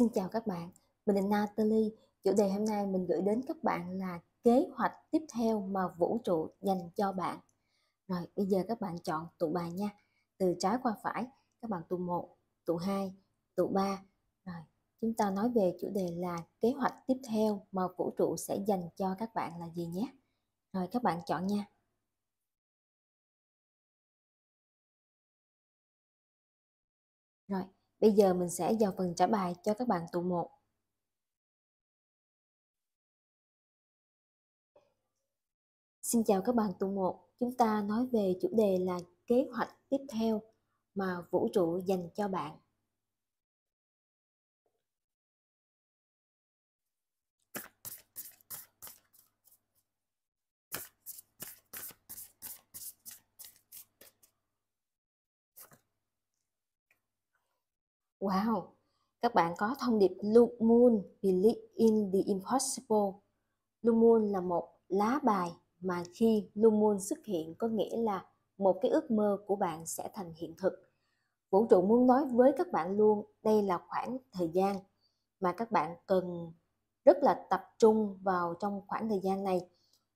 Xin chào các bạn, mình là Natalie. Chủ đề hôm nay mình gửi đến các bạn là kế hoạch tiếp theo mà vũ trụ dành cho bạn. Rồi bây giờ các bạn chọn tụ bài nha. Từ trái qua phải, các bạn tụ 1, tụ 2, tụ 3. Rồi, chúng ta nói về chủ đề là kế hoạch tiếp theo mà vũ trụ sẽ dành cho các bạn là gì nhé. Rồi các bạn chọn nha. Rồi, Bây giờ mình sẽ vào phần trả bài cho các bạn tụ 1. Xin chào các bạn tụ 1. Chúng ta nói về chủ đề là kế hoạch tiếp theo mà vũ trụ dành cho bạn. Wow, các bạn có thông điệp Blue Moon Believe in the Impossible. Blue Moon là một lá bài mà khi Blue Moon xuất hiện có nghĩa là một cái ước mơ của bạn sẽ thành hiện thực. Vũ trụ muốn nói với các bạn luôn, đây là khoảng thời gian mà các bạn cần rất là tập trung vào trong khoảng thời gian này.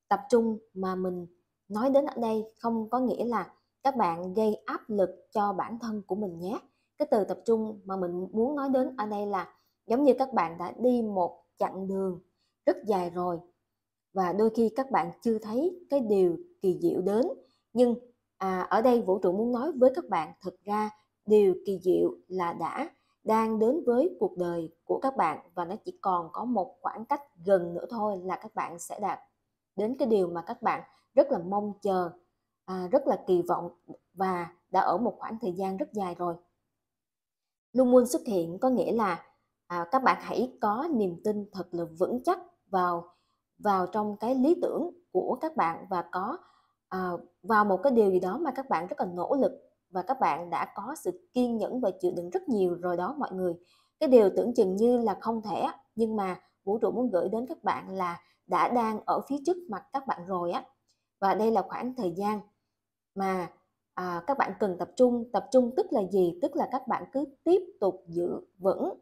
Tập trung mà mình nói đến ở đây không có nghĩa là các bạn gây áp lực cho bản thân của mình nhé cái từ tập trung mà mình muốn nói đến ở đây là giống như các bạn đã đi một chặng đường rất dài rồi và đôi khi các bạn chưa thấy cái điều kỳ diệu đến nhưng à, ở đây vũ trụ muốn nói với các bạn thực ra điều kỳ diệu là đã đang đến với cuộc đời của các bạn và nó chỉ còn có một khoảng cách gần nữa thôi là các bạn sẽ đạt đến cái điều mà các bạn rất là mong chờ à, rất là kỳ vọng và đã ở một khoảng thời gian rất dài rồi Lumun xuất hiện có nghĩa là à, các bạn hãy có niềm tin thật là vững chắc vào vào trong cái lý tưởng của các bạn và có à, vào một cái điều gì đó mà các bạn rất là nỗ lực và các bạn đã có sự kiên nhẫn và chịu đựng rất nhiều rồi đó mọi người cái điều tưởng chừng như là không thể nhưng mà vũ trụ muốn gửi đến các bạn là đã đang ở phía trước mặt các bạn rồi á và đây là khoảng thời gian mà à, các bạn cần tập trung tập trung tức là gì tức là các bạn cứ tiếp tục giữ vững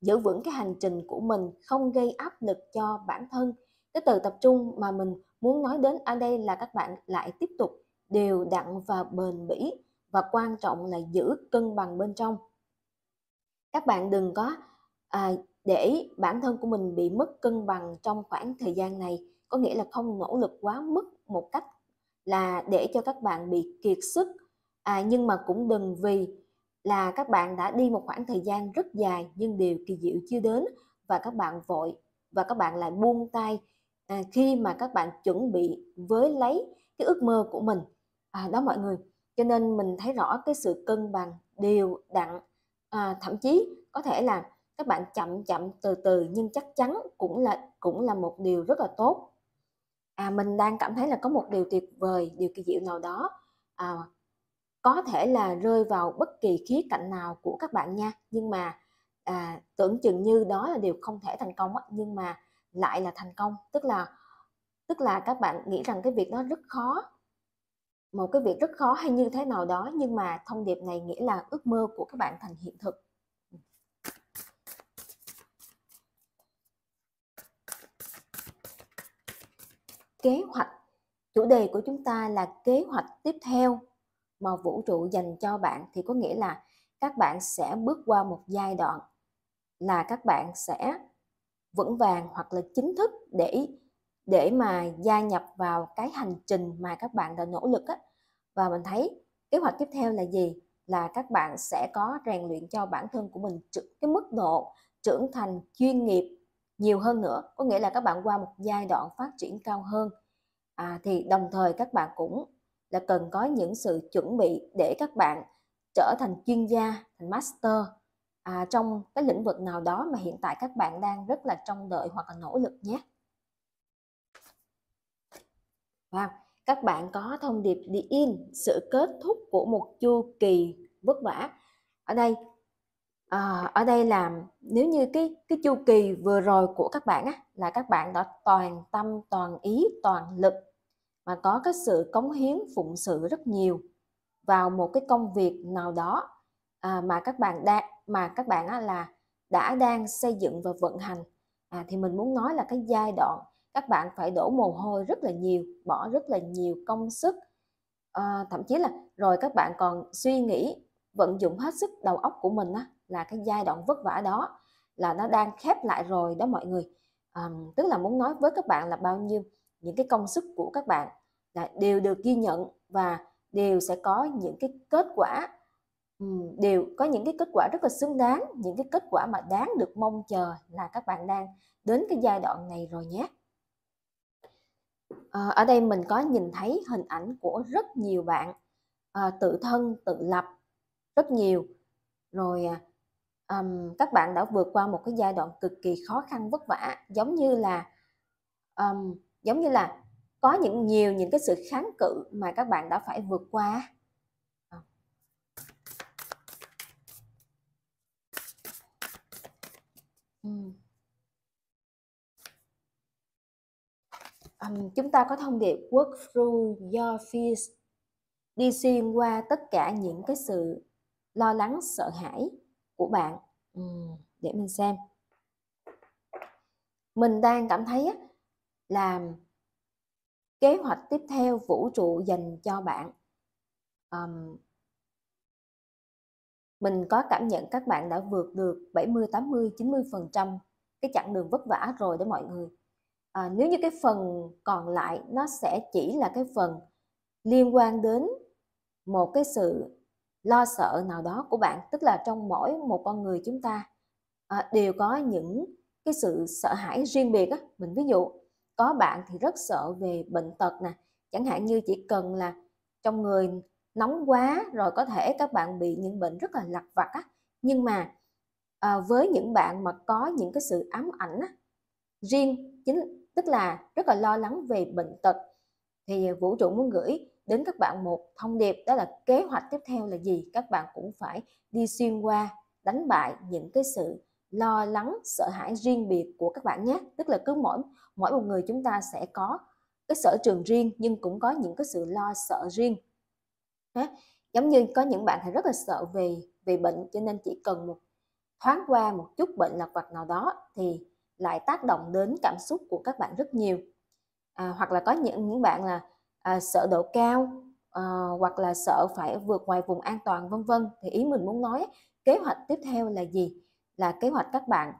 giữ vững cái hành trình của mình không gây áp lực cho bản thân cái từ tập trung mà mình muốn nói đến ở đây là các bạn lại tiếp tục đều đặn và bền bỉ và quan trọng là giữ cân bằng bên trong các bạn đừng có à, để bản thân của mình bị mất cân bằng trong khoảng thời gian này có nghĩa là không nỗ lực quá mức một cách là để cho các bạn bị kiệt sức à, nhưng mà cũng đừng vì là các bạn đã đi một khoảng thời gian rất dài nhưng điều kỳ diệu chưa đến và các bạn vội và các bạn lại buông tay à, khi mà các bạn chuẩn bị với lấy cái ước mơ của mình à, đó mọi người cho nên mình thấy rõ cái sự cân bằng đều đặn à, thậm chí có thể là các bạn chậm chậm từ từ nhưng chắc chắn cũng là cũng là một điều rất là tốt à mình đang cảm thấy là có một điều tuyệt vời điều kỳ diệu nào đó à, có thể là rơi vào bất kỳ khía cạnh nào của các bạn nha nhưng mà à, tưởng chừng như đó là điều không thể thành công nhưng mà lại là thành công tức là tức là các bạn nghĩ rằng cái việc đó rất khó một cái việc rất khó hay như thế nào đó nhưng mà thông điệp này nghĩa là ước mơ của các bạn thành hiện thực kế hoạch chủ đề của chúng ta là kế hoạch tiếp theo mà vũ trụ dành cho bạn thì có nghĩa là các bạn sẽ bước qua một giai đoạn là các bạn sẽ vững vàng hoặc là chính thức để để mà gia nhập vào cái hành trình mà các bạn đã nỗ lực á và mình thấy kế hoạch tiếp theo là gì là các bạn sẽ có rèn luyện cho bản thân của mình cái mức độ trưởng thành chuyên nghiệp nhiều hơn nữa có nghĩa là các bạn qua một giai đoạn phát triển cao hơn à, thì đồng thời các bạn cũng là cần có những sự chuẩn bị để các bạn trở thành chuyên gia thành master à, trong cái lĩnh vực nào đó mà hiện tại các bạn đang rất là trông đợi hoặc là nỗ lực nhé wow. các bạn có thông điệp đi in sự kết thúc của một chu kỳ vất vả ở đây Ờ, ở đây là nếu như cái cái chu kỳ vừa rồi của các bạn á là các bạn đã toàn tâm, toàn ý, toàn lực mà có cái sự cống hiến phụng sự rất nhiều vào một cái công việc nào đó à, mà các bạn đã mà các bạn á, là đã đang xây dựng và vận hành à, thì mình muốn nói là cái giai đoạn các bạn phải đổ mồ hôi rất là nhiều bỏ rất là nhiều công sức à, thậm chí là rồi các bạn còn suy nghĩ vận dụng hết sức đầu óc của mình á là cái giai đoạn vất vả đó là nó đang khép lại rồi đó mọi người à, tức là muốn nói với các bạn là bao nhiêu những cái công sức của các bạn là đều được ghi nhận và đều sẽ có những cái kết quả đều có những cái kết quả rất là xứng đáng những cái kết quả mà đáng được mong chờ là các bạn đang đến cái giai đoạn này rồi nhé à, ở đây mình có nhìn thấy hình ảnh của rất nhiều bạn à, tự thân tự lập rất nhiều rồi à, um, các bạn đã vượt qua một cái giai đoạn cực kỳ khó khăn vất vả giống như là um, giống như là có những nhiều những cái sự kháng cự mà các bạn đã phải vượt qua um, chúng ta có thông điệp work through your fears đi xuyên qua tất cả những cái sự lo lắng sợ hãi của bạn ừ. để mình xem mình đang cảm thấy là kế hoạch tiếp theo vũ trụ dành cho bạn mình có cảm nhận các bạn đã vượt được 70 80 90 phần trăm cái chặng đường vất vả rồi đó mọi người à, nếu như cái phần còn lại nó sẽ chỉ là cái phần liên quan đến một cái sự lo sợ nào đó của bạn tức là trong mỗi một con người chúng ta à, đều có những cái sự sợ hãi riêng biệt á mình ví dụ có bạn thì rất sợ về bệnh tật nè chẳng hạn như chỉ cần là trong người nóng quá rồi có thể các bạn bị những bệnh rất là lặt vặt á nhưng mà à, với những bạn mà có những cái sự ám ảnh á, riêng chính tức là rất là lo lắng về bệnh tật thì vũ trụ muốn gửi đến các bạn một thông điệp đó là kế hoạch tiếp theo là gì các bạn cũng phải đi xuyên qua đánh bại những cái sự lo lắng sợ hãi riêng biệt của các bạn nhé tức là cứ mỗi mỗi một người chúng ta sẽ có cái sở trường riêng nhưng cũng có những cái sự lo sợ riêng ha? giống như có những bạn thì rất là sợ về về bệnh cho nên chỉ cần một thoáng qua một chút bệnh lặt vặt nào đó thì lại tác động đến cảm xúc của các bạn rất nhiều à, hoặc là có những những bạn là à, sợ độ cao à, hoặc là sợ phải vượt ngoài vùng an toàn vân vân thì ý mình muốn nói kế hoạch tiếp theo là gì là kế hoạch các bạn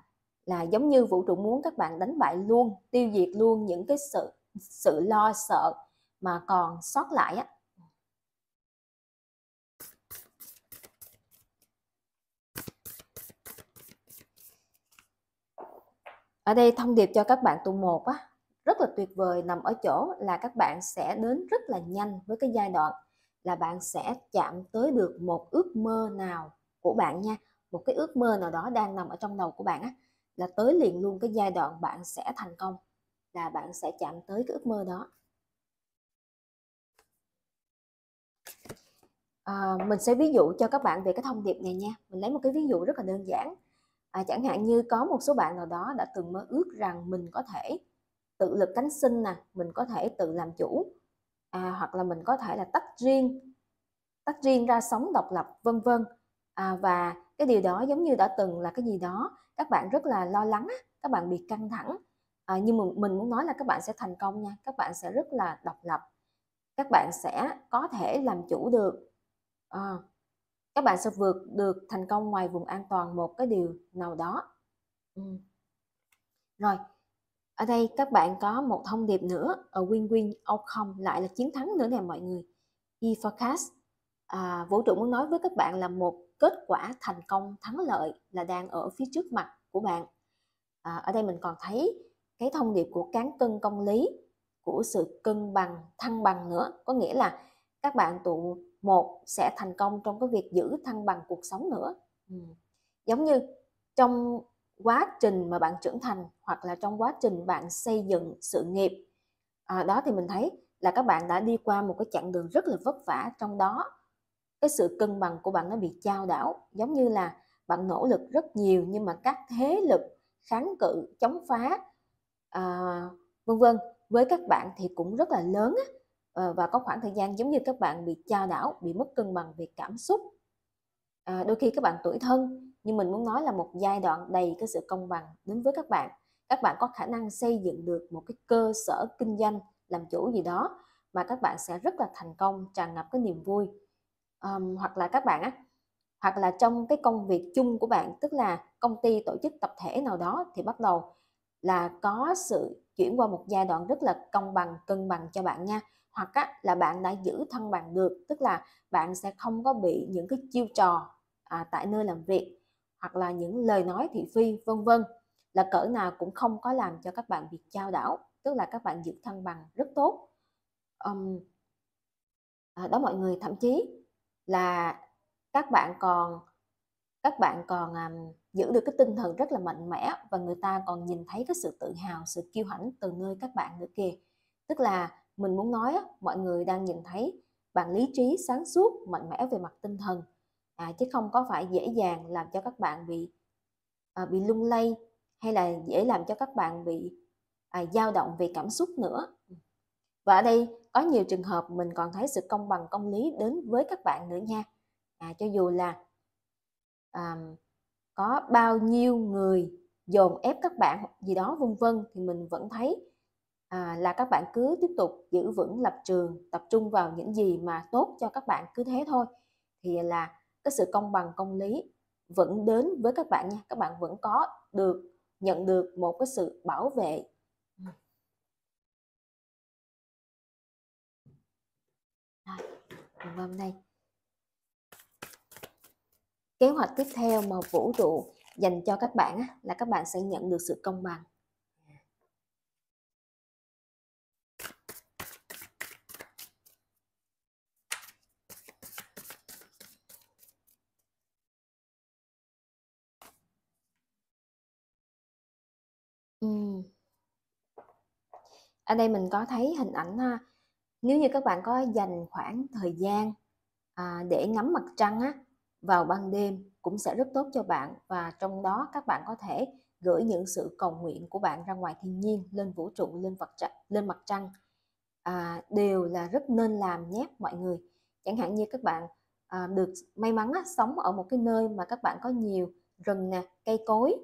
là giống như vũ trụ muốn các bạn đánh bại luôn tiêu diệt luôn những cái sự sự lo sợ mà còn sót lại á ở đây thông điệp cho các bạn tụ một á rất là tuyệt vời nằm ở chỗ là các bạn sẽ đến rất là nhanh với cái giai đoạn là bạn sẽ chạm tới được một ước mơ nào của bạn nha một cái ước mơ nào đó đang nằm ở trong đầu của bạn á là tới liền luôn cái giai đoạn bạn sẽ thành công là bạn sẽ chạm tới cái ước mơ đó à, mình sẽ ví dụ cho các bạn về cái thông điệp này nha mình lấy một cái ví dụ rất là đơn giản à, chẳng hạn như có một số bạn nào đó đã từng mơ ước rằng mình có thể tự lực cánh sinh nè mình có thể tự làm chủ à, hoặc là mình có thể là tách riêng tách riêng ra sống độc lập vân vân à, và cái điều đó giống như đã từng là cái gì đó các bạn rất là lo lắng các bạn bị căng thẳng à, nhưng mà mình muốn nói là các bạn sẽ thành công nha các bạn sẽ rất là độc lập các bạn sẽ có thể làm chủ được à, các bạn sẽ vượt được thành công ngoài vùng an toàn một cái điều nào đó ừ. rồi ở đây các bạn có một thông điệp nữa ở win-win outcome lại là chiến thắng nữa nè mọi người e-forecast à, vũ trụ muốn nói với các bạn là một kết quả thành công thắng lợi là đang ở phía trước mặt của bạn à, ở đây mình còn thấy cái thông điệp của cán cân công lý của sự cân bằng thăng bằng nữa có nghĩa là các bạn tụ một sẽ thành công trong cái việc giữ thăng bằng cuộc sống nữa ừ. giống như trong quá trình mà bạn trưởng thành hoặc là trong quá trình bạn xây dựng sự nghiệp à, đó thì mình thấy là các bạn đã đi qua một cái chặng đường rất là vất vả trong đó cái sự cân bằng của bạn nó bị chao đảo giống như là bạn nỗ lực rất nhiều nhưng mà các thế lực kháng cự chống phá à, vân vân với các bạn thì cũng rất là lớn á, ờ, và có khoảng thời gian giống như các bạn bị chao đảo bị mất cân bằng về cảm xúc à, đôi khi các bạn tuổi thân nhưng mình muốn nói là một giai đoạn đầy cái sự công bằng đến với các bạn các bạn có khả năng xây dựng được một cái cơ sở kinh doanh làm chủ gì đó mà các bạn sẽ rất là thành công tràn ngập cái niềm vui um, hoặc là các bạn á hoặc là trong cái công việc chung của bạn tức là công ty tổ chức tập thể nào đó thì bắt đầu là có sự chuyển qua một giai đoạn rất là công bằng cân bằng cho bạn nha hoặc á, là bạn đã giữ thăng bằng được tức là bạn sẽ không có bị những cái chiêu trò à, tại nơi làm việc hoặc là những lời nói thị phi vân vân là cỡ nào cũng không có làm cho các bạn bị trao đảo tức là các bạn giữ thăng bằng rất tốt um, à, đó mọi người thậm chí là các bạn còn các bạn còn um, giữ được cái tinh thần rất là mạnh mẽ và người ta còn nhìn thấy cái sự tự hào sự kiêu hãnh từ nơi các bạn nữa kìa tức là mình muốn nói mọi người đang nhìn thấy bạn lý trí sáng suốt mạnh mẽ về mặt tinh thần à, chứ không có phải dễ dàng làm cho các bạn bị à, bị lung lay hay là dễ làm cho các bạn bị à, dao động về cảm xúc nữa và ở đây có nhiều trường hợp mình còn thấy sự công bằng công lý đến với các bạn nữa nha à, cho dù là à, có bao nhiêu người dồn ép các bạn gì đó vân vân thì mình vẫn thấy à, là các bạn cứ tiếp tục giữ vững lập trường tập trung vào những gì mà tốt cho các bạn cứ thế thôi thì là cái sự công bằng công lý vẫn đến với các bạn nha các bạn vẫn có được nhận được một cái sự bảo vệ hôm nay kế hoạch tiếp theo mà vũ trụ dành cho các bạn là các bạn sẽ nhận được sự công bằng ở đây mình có thấy hình ảnh ha nếu như các bạn có dành khoảng thời gian à, để ngắm mặt trăng á, vào ban đêm cũng sẽ rất tốt cho bạn và trong đó các bạn có thể gửi những sự cầu nguyện của bạn ra ngoài thiên nhiên lên vũ trụ lên vật trăng lên mặt trăng à, đều là rất nên làm nhé mọi người chẳng hạn như các bạn à, được may mắn á, sống ở một cái nơi mà các bạn có nhiều rừng nè cây cối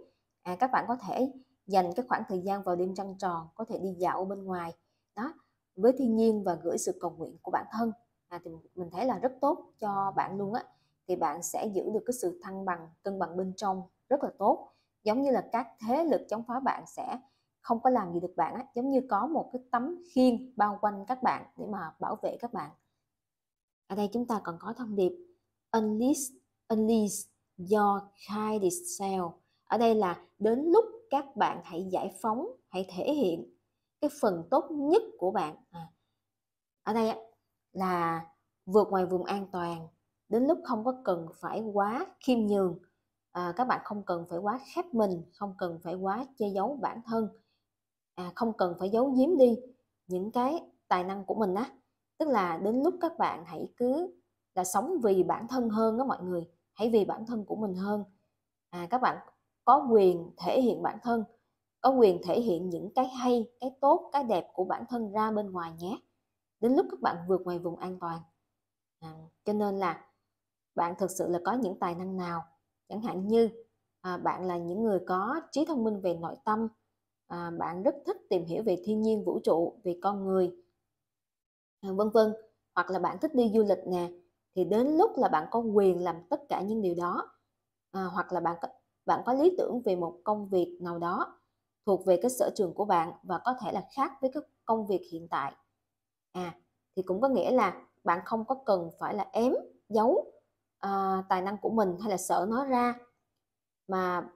à, các bạn có thể dành cái khoảng thời gian vào đêm trăng tròn có thể đi dạo bên ngoài đó với thiên nhiên và gửi sự cầu nguyện của bản thân à, thì mình thấy là rất tốt cho bạn luôn á thì bạn sẽ giữ được cái sự thăng bằng cân bằng bên trong rất là tốt giống như là các thế lực chống phá bạn sẽ không có làm gì được bạn á giống như có một cái tấm khiên bao quanh các bạn để mà bảo vệ các bạn ở đây chúng ta còn có thông điệp unleash unleash your kindness self ở đây là đến lúc các bạn hãy giải phóng hãy thể hiện cái phần tốt nhất của bạn à, ở đây là vượt ngoài vùng an toàn đến lúc không có cần phải quá khiêm nhường à, các bạn không cần phải quá khép mình không cần phải quá che giấu bản thân à, không cần phải giấu giếm đi những cái tài năng của mình á tức là đến lúc các bạn hãy cứ là sống vì bản thân hơn đó mọi người hãy vì bản thân của mình hơn à, các bạn có quyền thể hiện bản thân có quyền thể hiện những cái hay cái tốt cái đẹp của bản thân ra bên ngoài nhé đến lúc các bạn vượt ngoài vùng an toàn à, cho nên là bạn thực sự là có những tài năng nào chẳng hạn như à, bạn là những người có trí thông minh về nội tâm à, bạn rất thích tìm hiểu về thiên nhiên vũ trụ về con người à, vân vân hoặc là bạn thích đi du lịch nè thì đến lúc là bạn có quyền làm tất cả những điều đó à, hoặc là bạn có bạn có lý tưởng về một công việc nào đó thuộc về cái sở trường của bạn và có thể là khác với cái công việc hiện tại à thì cũng có nghĩa là bạn không có cần phải là ém giấu à, tài năng của mình hay là sợ nó ra mà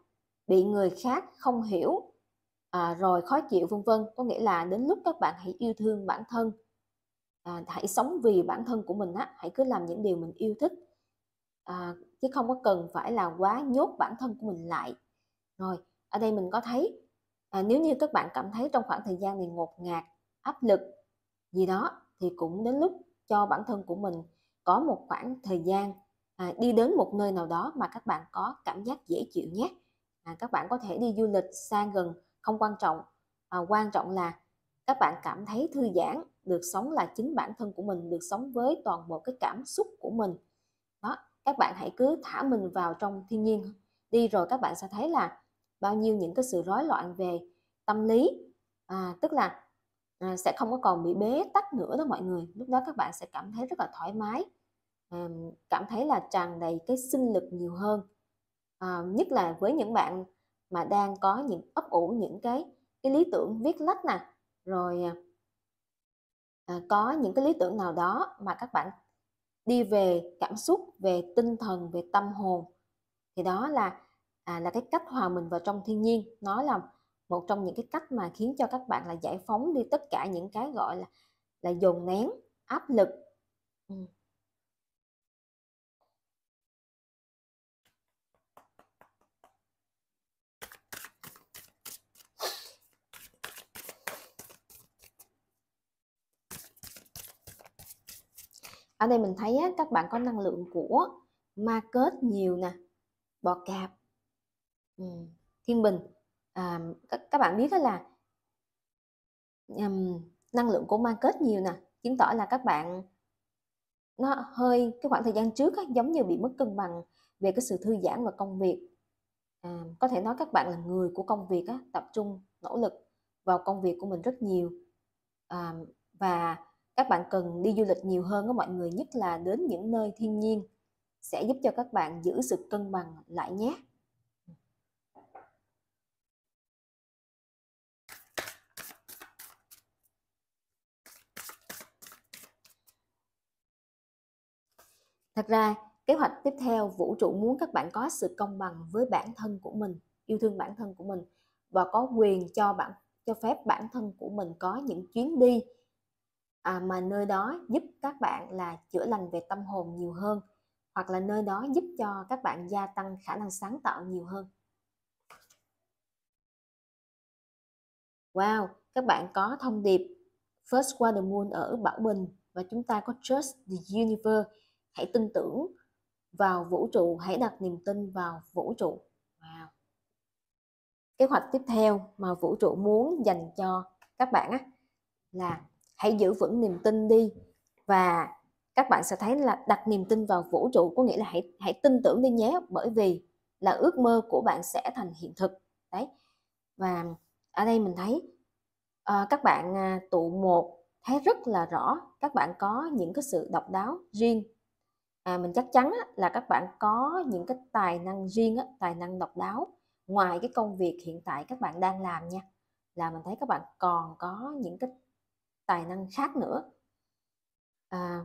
bị người khác không hiểu à, rồi khó chịu vân vân có nghĩa là đến lúc các bạn hãy yêu thương bản thân à, hãy sống vì bản thân của mình á hãy cứ làm những điều mình yêu thích à, chứ không có cần phải là quá nhốt bản thân của mình lại rồi ở đây mình có thấy à, nếu như các bạn cảm thấy trong khoảng thời gian này ngột ngạt áp lực gì đó thì cũng đến lúc cho bản thân của mình có một khoảng thời gian à, đi đến một nơi nào đó mà các bạn có cảm giác dễ chịu nhé à, các bạn có thể đi du lịch xa gần không quan trọng à, quan trọng là các bạn cảm thấy thư giãn được sống là chính bản thân của mình được sống với toàn bộ cái cảm xúc của mình các bạn hãy cứ thả mình vào trong thiên nhiên đi rồi các bạn sẽ thấy là bao nhiêu những cái sự rối loạn về tâm lý à, tức là à, sẽ không có còn bị bế tắc nữa đó mọi người lúc đó các bạn sẽ cảm thấy rất là thoải mái à, cảm thấy là tràn đầy cái sinh lực nhiều hơn à, nhất là với những bạn mà đang có những ấp ủ những cái cái lý tưởng viết lách nè rồi à, à có những cái lý tưởng nào đó mà các bạn đi về cảm xúc về tinh thần về tâm hồn thì đó là à, là cái cách hòa mình vào trong thiên nhiên nó là một trong những cái cách mà khiến cho các bạn là giải phóng đi tất cả những cái gọi là là dồn nén áp lực ừ. ở đây mình thấy á, các bạn có năng lượng của ma kết nhiều nè bọ cạp ừ, thiên bình à, các, các bạn biết đó là um, năng lượng của ma kết nhiều nè chứng tỏ là các bạn nó hơi cái khoảng thời gian trước á, giống như bị mất cân bằng về cái sự thư giãn và công việc à, có thể nói các bạn là người của công việc á, tập trung nỗ lực vào công việc của mình rất nhiều à, và các bạn cần đi du lịch nhiều hơn với mọi người nhất là đến những nơi thiên nhiên sẽ giúp cho các bạn giữ sự cân bằng lại nhé. Thật ra, kế hoạch tiếp theo vũ trụ muốn các bạn có sự công bằng với bản thân của mình, yêu thương bản thân của mình và có quyền cho bạn cho phép bản thân của mình có những chuyến đi à, mà nơi đó giúp các bạn là chữa lành về tâm hồn nhiều hơn hoặc là nơi đó giúp cho các bạn gia tăng khả năng sáng tạo nhiều hơn Wow, các bạn có thông điệp First Qua the Moon ở Bảo Bình và chúng ta có Trust the Universe. Hãy tin tưởng vào vũ trụ, hãy đặt niềm tin vào vũ trụ. Wow. Kế hoạch tiếp theo mà vũ trụ muốn dành cho các bạn á, là hãy giữ vững niềm tin đi và các bạn sẽ thấy là đặt niềm tin vào vũ trụ có nghĩa là hãy hãy tin tưởng đi nhé bởi vì là ước mơ của bạn sẽ thành hiện thực đấy và ở đây mình thấy à, các bạn à, tụ một thấy rất là rõ các bạn có những cái sự độc đáo riêng à, mình chắc chắn á, là các bạn có những cái tài năng riêng á, tài năng độc đáo ngoài cái công việc hiện tại các bạn đang làm nha là mình thấy các bạn còn có những cái tài năng khác nữa à,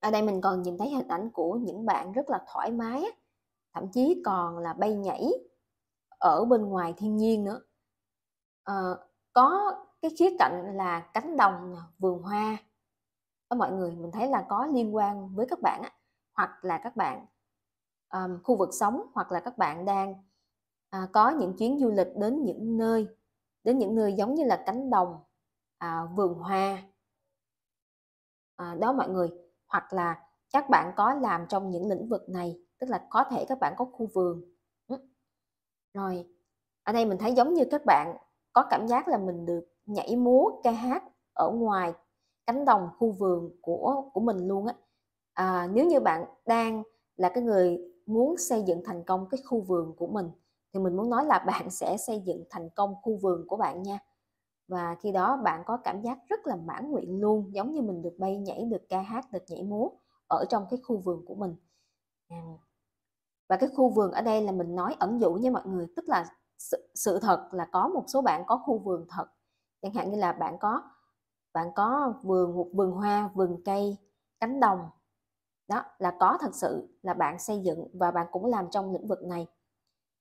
ở đây mình còn nhìn thấy hình ảnh của những bạn rất là thoải mái thậm chí còn là bay nhảy ở bên ngoài thiên nhiên nữa à, có cái khía cạnh là cánh đồng vườn hoa đó mọi người mình thấy là có liên quan với các bạn á, hoặc là các bạn um, khu vực sống hoặc là các bạn đang à, có những chuyến du lịch đến những nơi đến những nơi giống như là cánh đồng à, vườn hoa à, đó mọi người hoặc là các bạn có làm trong những lĩnh vực này tức là có thể các bạn có khu vườn ừ. rồi ở đây mình thấy giống như các bạn có cảm giác là mình được nhảy múa ca hát ở ngoài cánh đồng khu vườn của của mình luôn á à, nếu như bạn đang là cái người muốn xây dựng thành công cái khu vườn của mình thì mình muốn nói là bạn sẽ xây dựng thành công khu vườn của bạn nha và khi đó bạn có cảm giác rất là mãn nguyện luôn giống như mình được bay nhảy được ca hát được nhảy múa ở trong cái khu vườn của mình à. và cái khu vườn ở đây là mình nói ẩn dụ nha mọi người tức là sự, sự thật là có một số bạn có khu vườn thật chẳng hạn như là bạn có bạn có vườn một vườn hoa vườn cây cánh đồng đó là có thật sự là bạn xây dựng và bạn cũng làm trong lĩnh vực này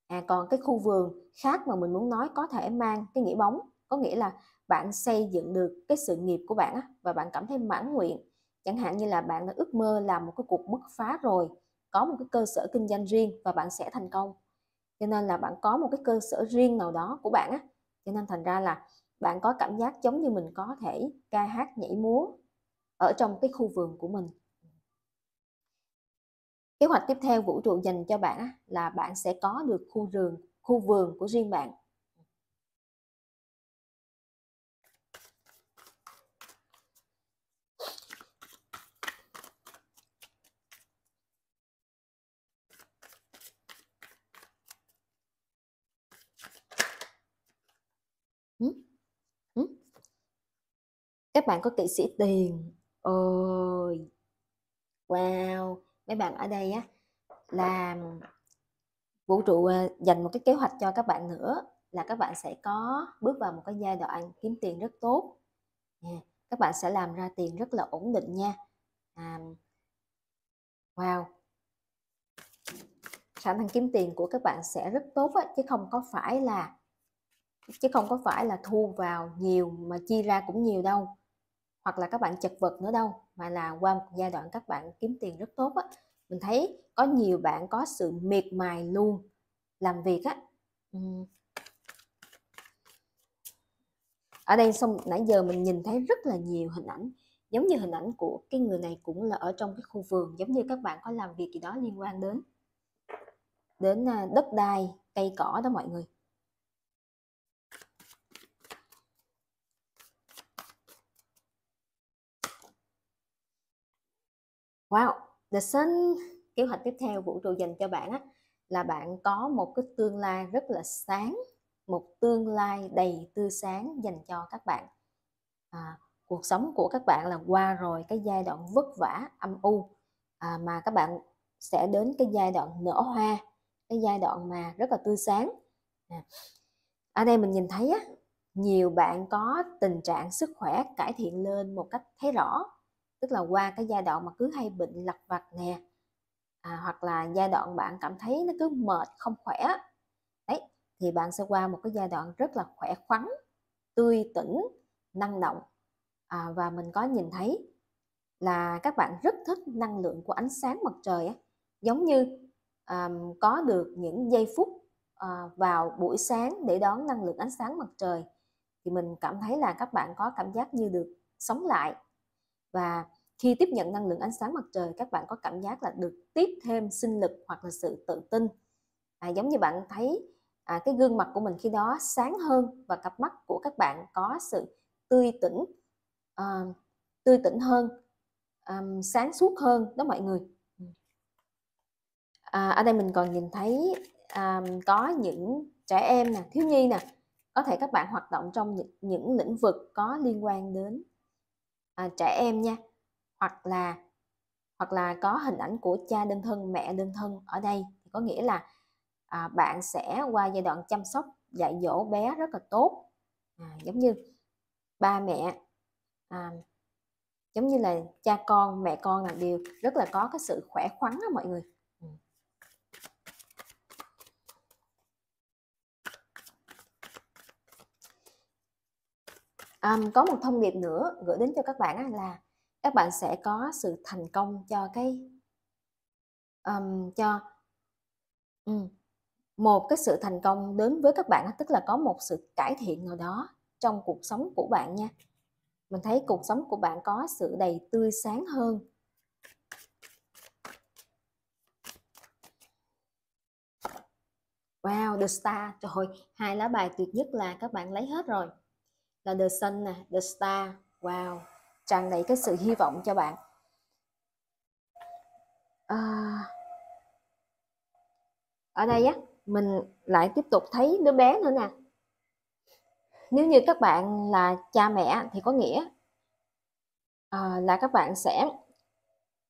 à còn cái khu vườn khác mà mình muốn nói có thể mang cái nghĩa bóng có nghĩa là bạn xây dựng được cái sự nghiệp của bạn á, và bạn cảm thấy mãn nguyện chẳng hạn như là bạn đã ước mơ làm một cái cuộc bứt phá rồi có một cái cơ sở kinh doanh riêng và bạn sẽ thành công cho nên là bạn có một cái cơ sở riêng nào đó của bạn á cho nên thành ra là bạn có cảm giác giống như mình có thể ca hát nhảy múa ở trong cái khu vườn của mình kế hoạch tiếp theo vũ trụ dành cho bạn á, là bạn sẽ có được khu rừng, khu vườn của riêng bạn các bạn có kỵ sĩ tiền ơi wow mấy bạn ở đây á là vũ trụ ờ, dành một cái kế hoạch cho các bạn nữa là các bạn sẽ có bước vào một cái giai đoạn kiếm tiền rất tốt các bạn sẽ làm ra tiền rất là ổn định nha wow khả năng kiếm tiền của các bạn sẽ rất tốt á, chứ không có phải là chứ không có phải là thu vào nhiều mà chi ra cũng nhiều đâu hoặc là các bạn chật vật nữa đâu mà là qua một giai đoạn các bạn kiếm tiền rất tốt á mình thấy có nhiều bạn có sự miệt mài luôn làm việc á ở đây xong nãy giờ mình nhìn thấy rất là nhiều hình ảnh giống như hình ảnh của cái người này cũng là ở trong cái khu vườn giống như các bạn có làm việc gì đó liên quan đến đến à, đất đai cây cỏ đó mọi người wow the sun kế hoạch tiếp theo vũ trụ dành cho bạn á là bạn có một cái tương lai rất là sáng một tương lai đầy tươi sáng dành cho các bạn à, cuộc sống của các bạn là qua rồi cái giai đoạn vất vả âm u à, mà các bạn sẽ đến cái giai đoạn nở hoa cái giai đoạn mà rất là tươi sáng à. ở đây mình nhìn thấy á nhiều bạn có tình trạng sức khỏe cải thiện lên một cách thấy rõ tức là qua cái giai đoạn mà cứ hay bệnh lặt vặt nè à, hoặc là giai đoạn bạn cảm thấy nó cứ mệt không khỏe đấy thì bạn sẽ qua một cái giai đoạn rất là khỏe khoắn tươi tỉnh năng động à, và mình có nhìn thấy là các bạn rất thích năng lượng của ánh sáng mặt trời á giống như um, có được những giây phút uh, vào buổi sáng để đón năng lượng ánh sáng mặt trời thì mình cảm thấy là các bạn có cảm giác như được sống lại và khi tiếp nhận năng lượng ánh sáng mặt trời các bạn có cảm giác là được tiếp thêm sinh lực hoặc là sự tự tin à, giống như bạn thấy à, cái gương mặt của mình khi đó sáng hơn và cặp mắt của các bạn có sự tươi tỉnh à, tươi tỉnh hơn à, sáng suốt hơn đó mọi người à, ở đây mình còn nhìn thấy à, có những trẻ em nè thiếu nhi nè có thể các bạn hoạt động trong những, lĩnh vực có liên quan đến à, trẻ em nha hoặc là hoặc là có hình ảnh của cha đơn thân mẹ đơn thân ở đây thì có nghĩa là à, bạn sẽ qua giai đoạn chăm sóc dạy dỗ bé rất là tốt à, giống như ba mẹ à, giống như là cha con mẹ con là đều rất là có cái sự khỏe khoắn đó mọi người à, có một thông điệp nữa gửi đến cho các bạn là các bạn sẽ có sự thành công cho cái um, cho um, một cái sự thành công đến với các bạn tức là có một sự cải thiện nào đó trong cuộc sống của bạn nha mình thấy cuộc sống của bạn có sự đầy tươi sáng hơn Wow, The Star, trời ơi, hai lá bài tuyệt nhất là các bạn lấy hết rồi. Là The Sun nè, The Star, wow tràn đầy cái sự hy vọng cho bạn à, ở đây á mình lại tiếp tục thấy đứa bé nữa nè nếu như các bạn là cha mẹ thì có nghĩa à, là các bạn sẽ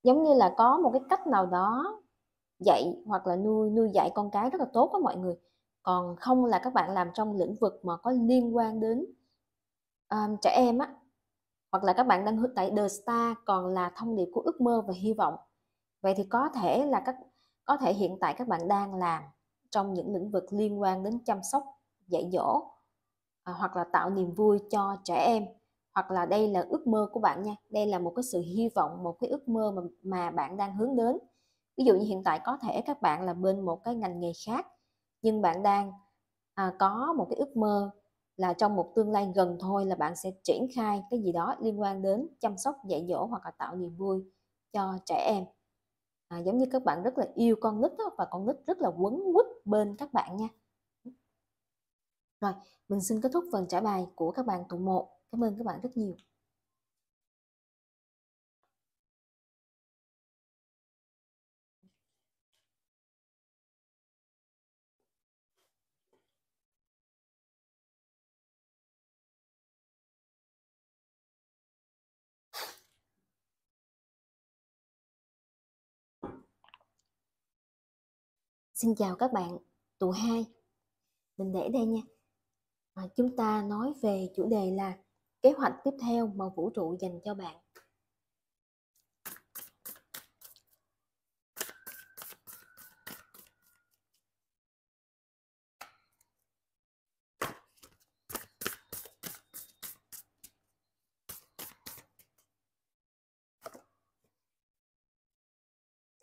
giống như là có một cái cách nào đó dạy hoặc là nuôi nuôi dạy con cái rất là tốt đó mọi người còn không là các bạn làm trong lĩnh vực mà có liên quan đến um, trẻ em á hoặc là các bạn đang hướng tại The Star còn là thông điệp của ước mơ và hy vọng vậy thì có thể là các có thể hiện tại các bạn đang làm trong những lĩnh vực liên quan đến chăm sóc dạy dỗ à, hoặc là tạo niềm vui cho trẻ em hoặc là đây là ước mơ của bạn nha đây là một cái sự hy vọng một cái ước mơ mà, mà bạn đang hướng đến ví dụ như hiện tại có thể các bạn là bên một cái ngành nghề khác nhưng bạn đang à, có một cái ước mơ là trong một tương lai gần thôi là bạn sẽ triển khai cái gì đó liên quan đến chăm sóc dạy dỗ hoặc là tạo niềm vui cho trẻ em à, giống như các bạn rất là yêu con nít đó, và con nít rất là quấn quýt bên các bạn nha rồi mình xin kết thúc phần trả bài của các bạn tụ một cảm ơn các bạn rất nhiều Xin chào các bạn, tụ hai, Mình để đây nha à, Chúng ta nói về chủ đề là kế hoạch tiếp theo mà vũ trụ dành cho bạn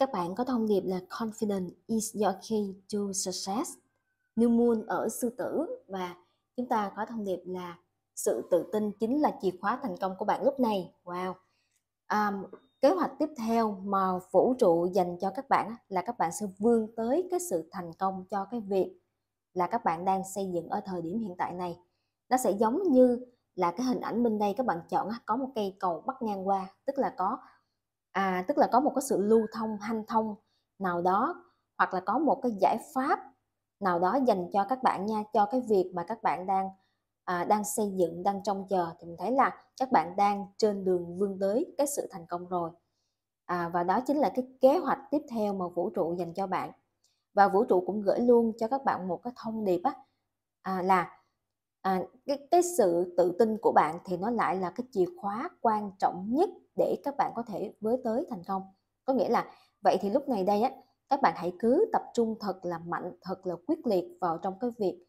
Các bạn có thông điệp là Confident is your key to success. New Moon ở sư tử và chúng ta có thông điệp là sự tự tin chính là chìa khóa thành công của bạn lúc này. Wow. Um, kế hoạch tiếp theo mà vũ trụ dành cho các bạn là các bạn sẽ vươn tới cái sự thành công cho cái việc là các bạn đang xây dựng ở thời điểm hiện tại này nó sẽ giống như là cái hình ảnh bên đây các bạn chọn có một cây cầu bắc ngang qua tức là có à, tức là có một cái sự lưu thông hanh thông nào đó hoặc là có một cái giải pháp nào đó dành cho các bạn nha cho cái việc mà các bạn đang à, đang xây dựng đang trông chờ thì mình thấy là các bạn đang trên đường vươn tới cái sự thành công rồi à, và đó chính là cái kế hoạch tiếp theo mà vũ trụ dành cho bạn và vũ trụ cũng gửi luôn cho các bạn một cái thông điệp á à, là à, cái cái sự tự tin của bạn thì nó lại là cái chìa khóa quan trọng nhất để các bạn có thể với tới thành công có nghĩa là vậy thì lúc này đây á các bạn hãy cứ tập trung thật là mạnh thật là quyết liệt vào trong cái việc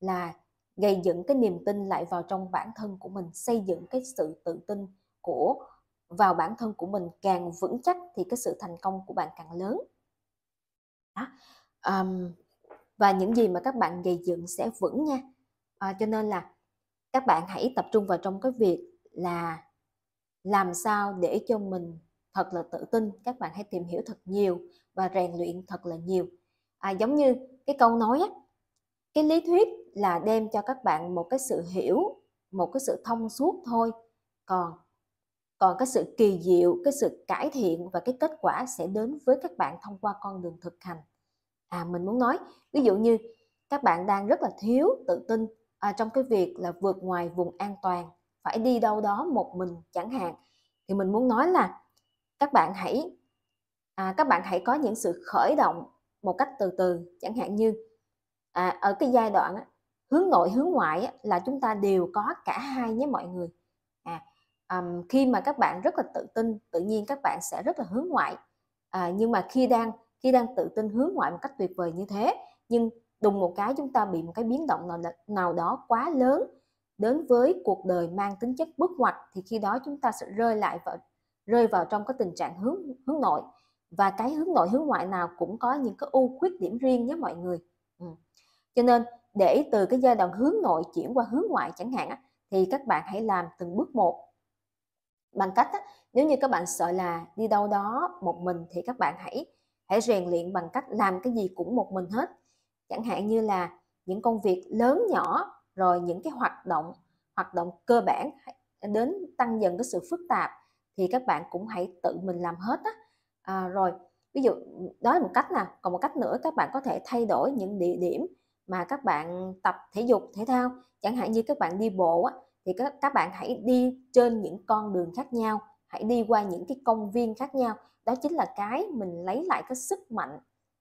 là gây dựng cái niềm tin lại vào trong bản thân của mình xây dựng cái sự tự tin của vào bản thân của mình càng vững chắc thì cái sự thành công của bạn càng lớn đó. Um, và những gì mà các bạn gây dựng sẽ vững nha à, cho nên là các bạn hãy tập trung vào trong cái việc là làm sao để cho mình thật là tự tin các bạn hãy tìm hiểu thật nhiều và rèn luyện thật là nhiều à, giống như cái câu nói á, cái lý thuyết là đem cho các bạn một cái sự hiểu một cái sự thông suốt thôi còn còn cái sự kỳ diệu cái sự cải thiện và cái kết quả sẽ đến với các bạn thông qua con đường thực hành à mình muốn nói ví dụ như các bạn đang rất là thiếu tự tin à, trong cái việc là vượt ngoài vùng an toàn phải đi đâu đó một mình chẳng hạn thì mình muốn nói là các bạn hãy à, các bạn hãy có những sự khởi động một cách từ từ chẳng hạn như à, ở cái giai đoạn á, hướng nội hướng ngoại á, là chúng ta đều có cả hai nhé mọi người à, um, khi mà các bạn rất là tự tin tự nhiên các bạn sẽ rất là hướng ngoại à, nhưng mà khi đang khi đang tự tin hướng ngoại một cách tuyệt vời như thế nhưng đùng một cái chúng ta bị một cái biến động nào, nào đó quá lớn đến với cuộc đời mang tính chất bất ngoặt thì khi đó chúng ta sẽ rơi lại vào rơi vào trong cái tình trạng hướng hướng nội và cái hướng nội hướng ngoại nào cũng có những cái ưu khuyết điểm riêng nhé mọi người ừ. cho nên để từ cái giai đoạn hướng nội chuyển qua hướng ngoại chẳng hạn thì các bạn hãy làm từng bước một bằng cách nếu như các bạn sợ là đi đâu đó một mình thì các bạn hãy hãy rèn luyện bằng cách làm cái gì cũng một mình hết chẳng hạn như là những công việc lớn nhỏ rồi những cái hoạt động hoạt động cơ bản đến tăng dần cái sự phức tạp thì các bạn cũng hãy tự mình làm hết á à, rồi ví dụ đó là một cách nè còn một cách nữa các bạn có thể thay đổi những địa điểm mà các bạn tập thể dục thể thao chẳng hạn như các bạn đi bộ á, thì các các bạn hãy đi trên những con đường khác nhau hãy đi qua những cái công viên khác nhau đó chính là cái mình lấy lại cái sức mạnh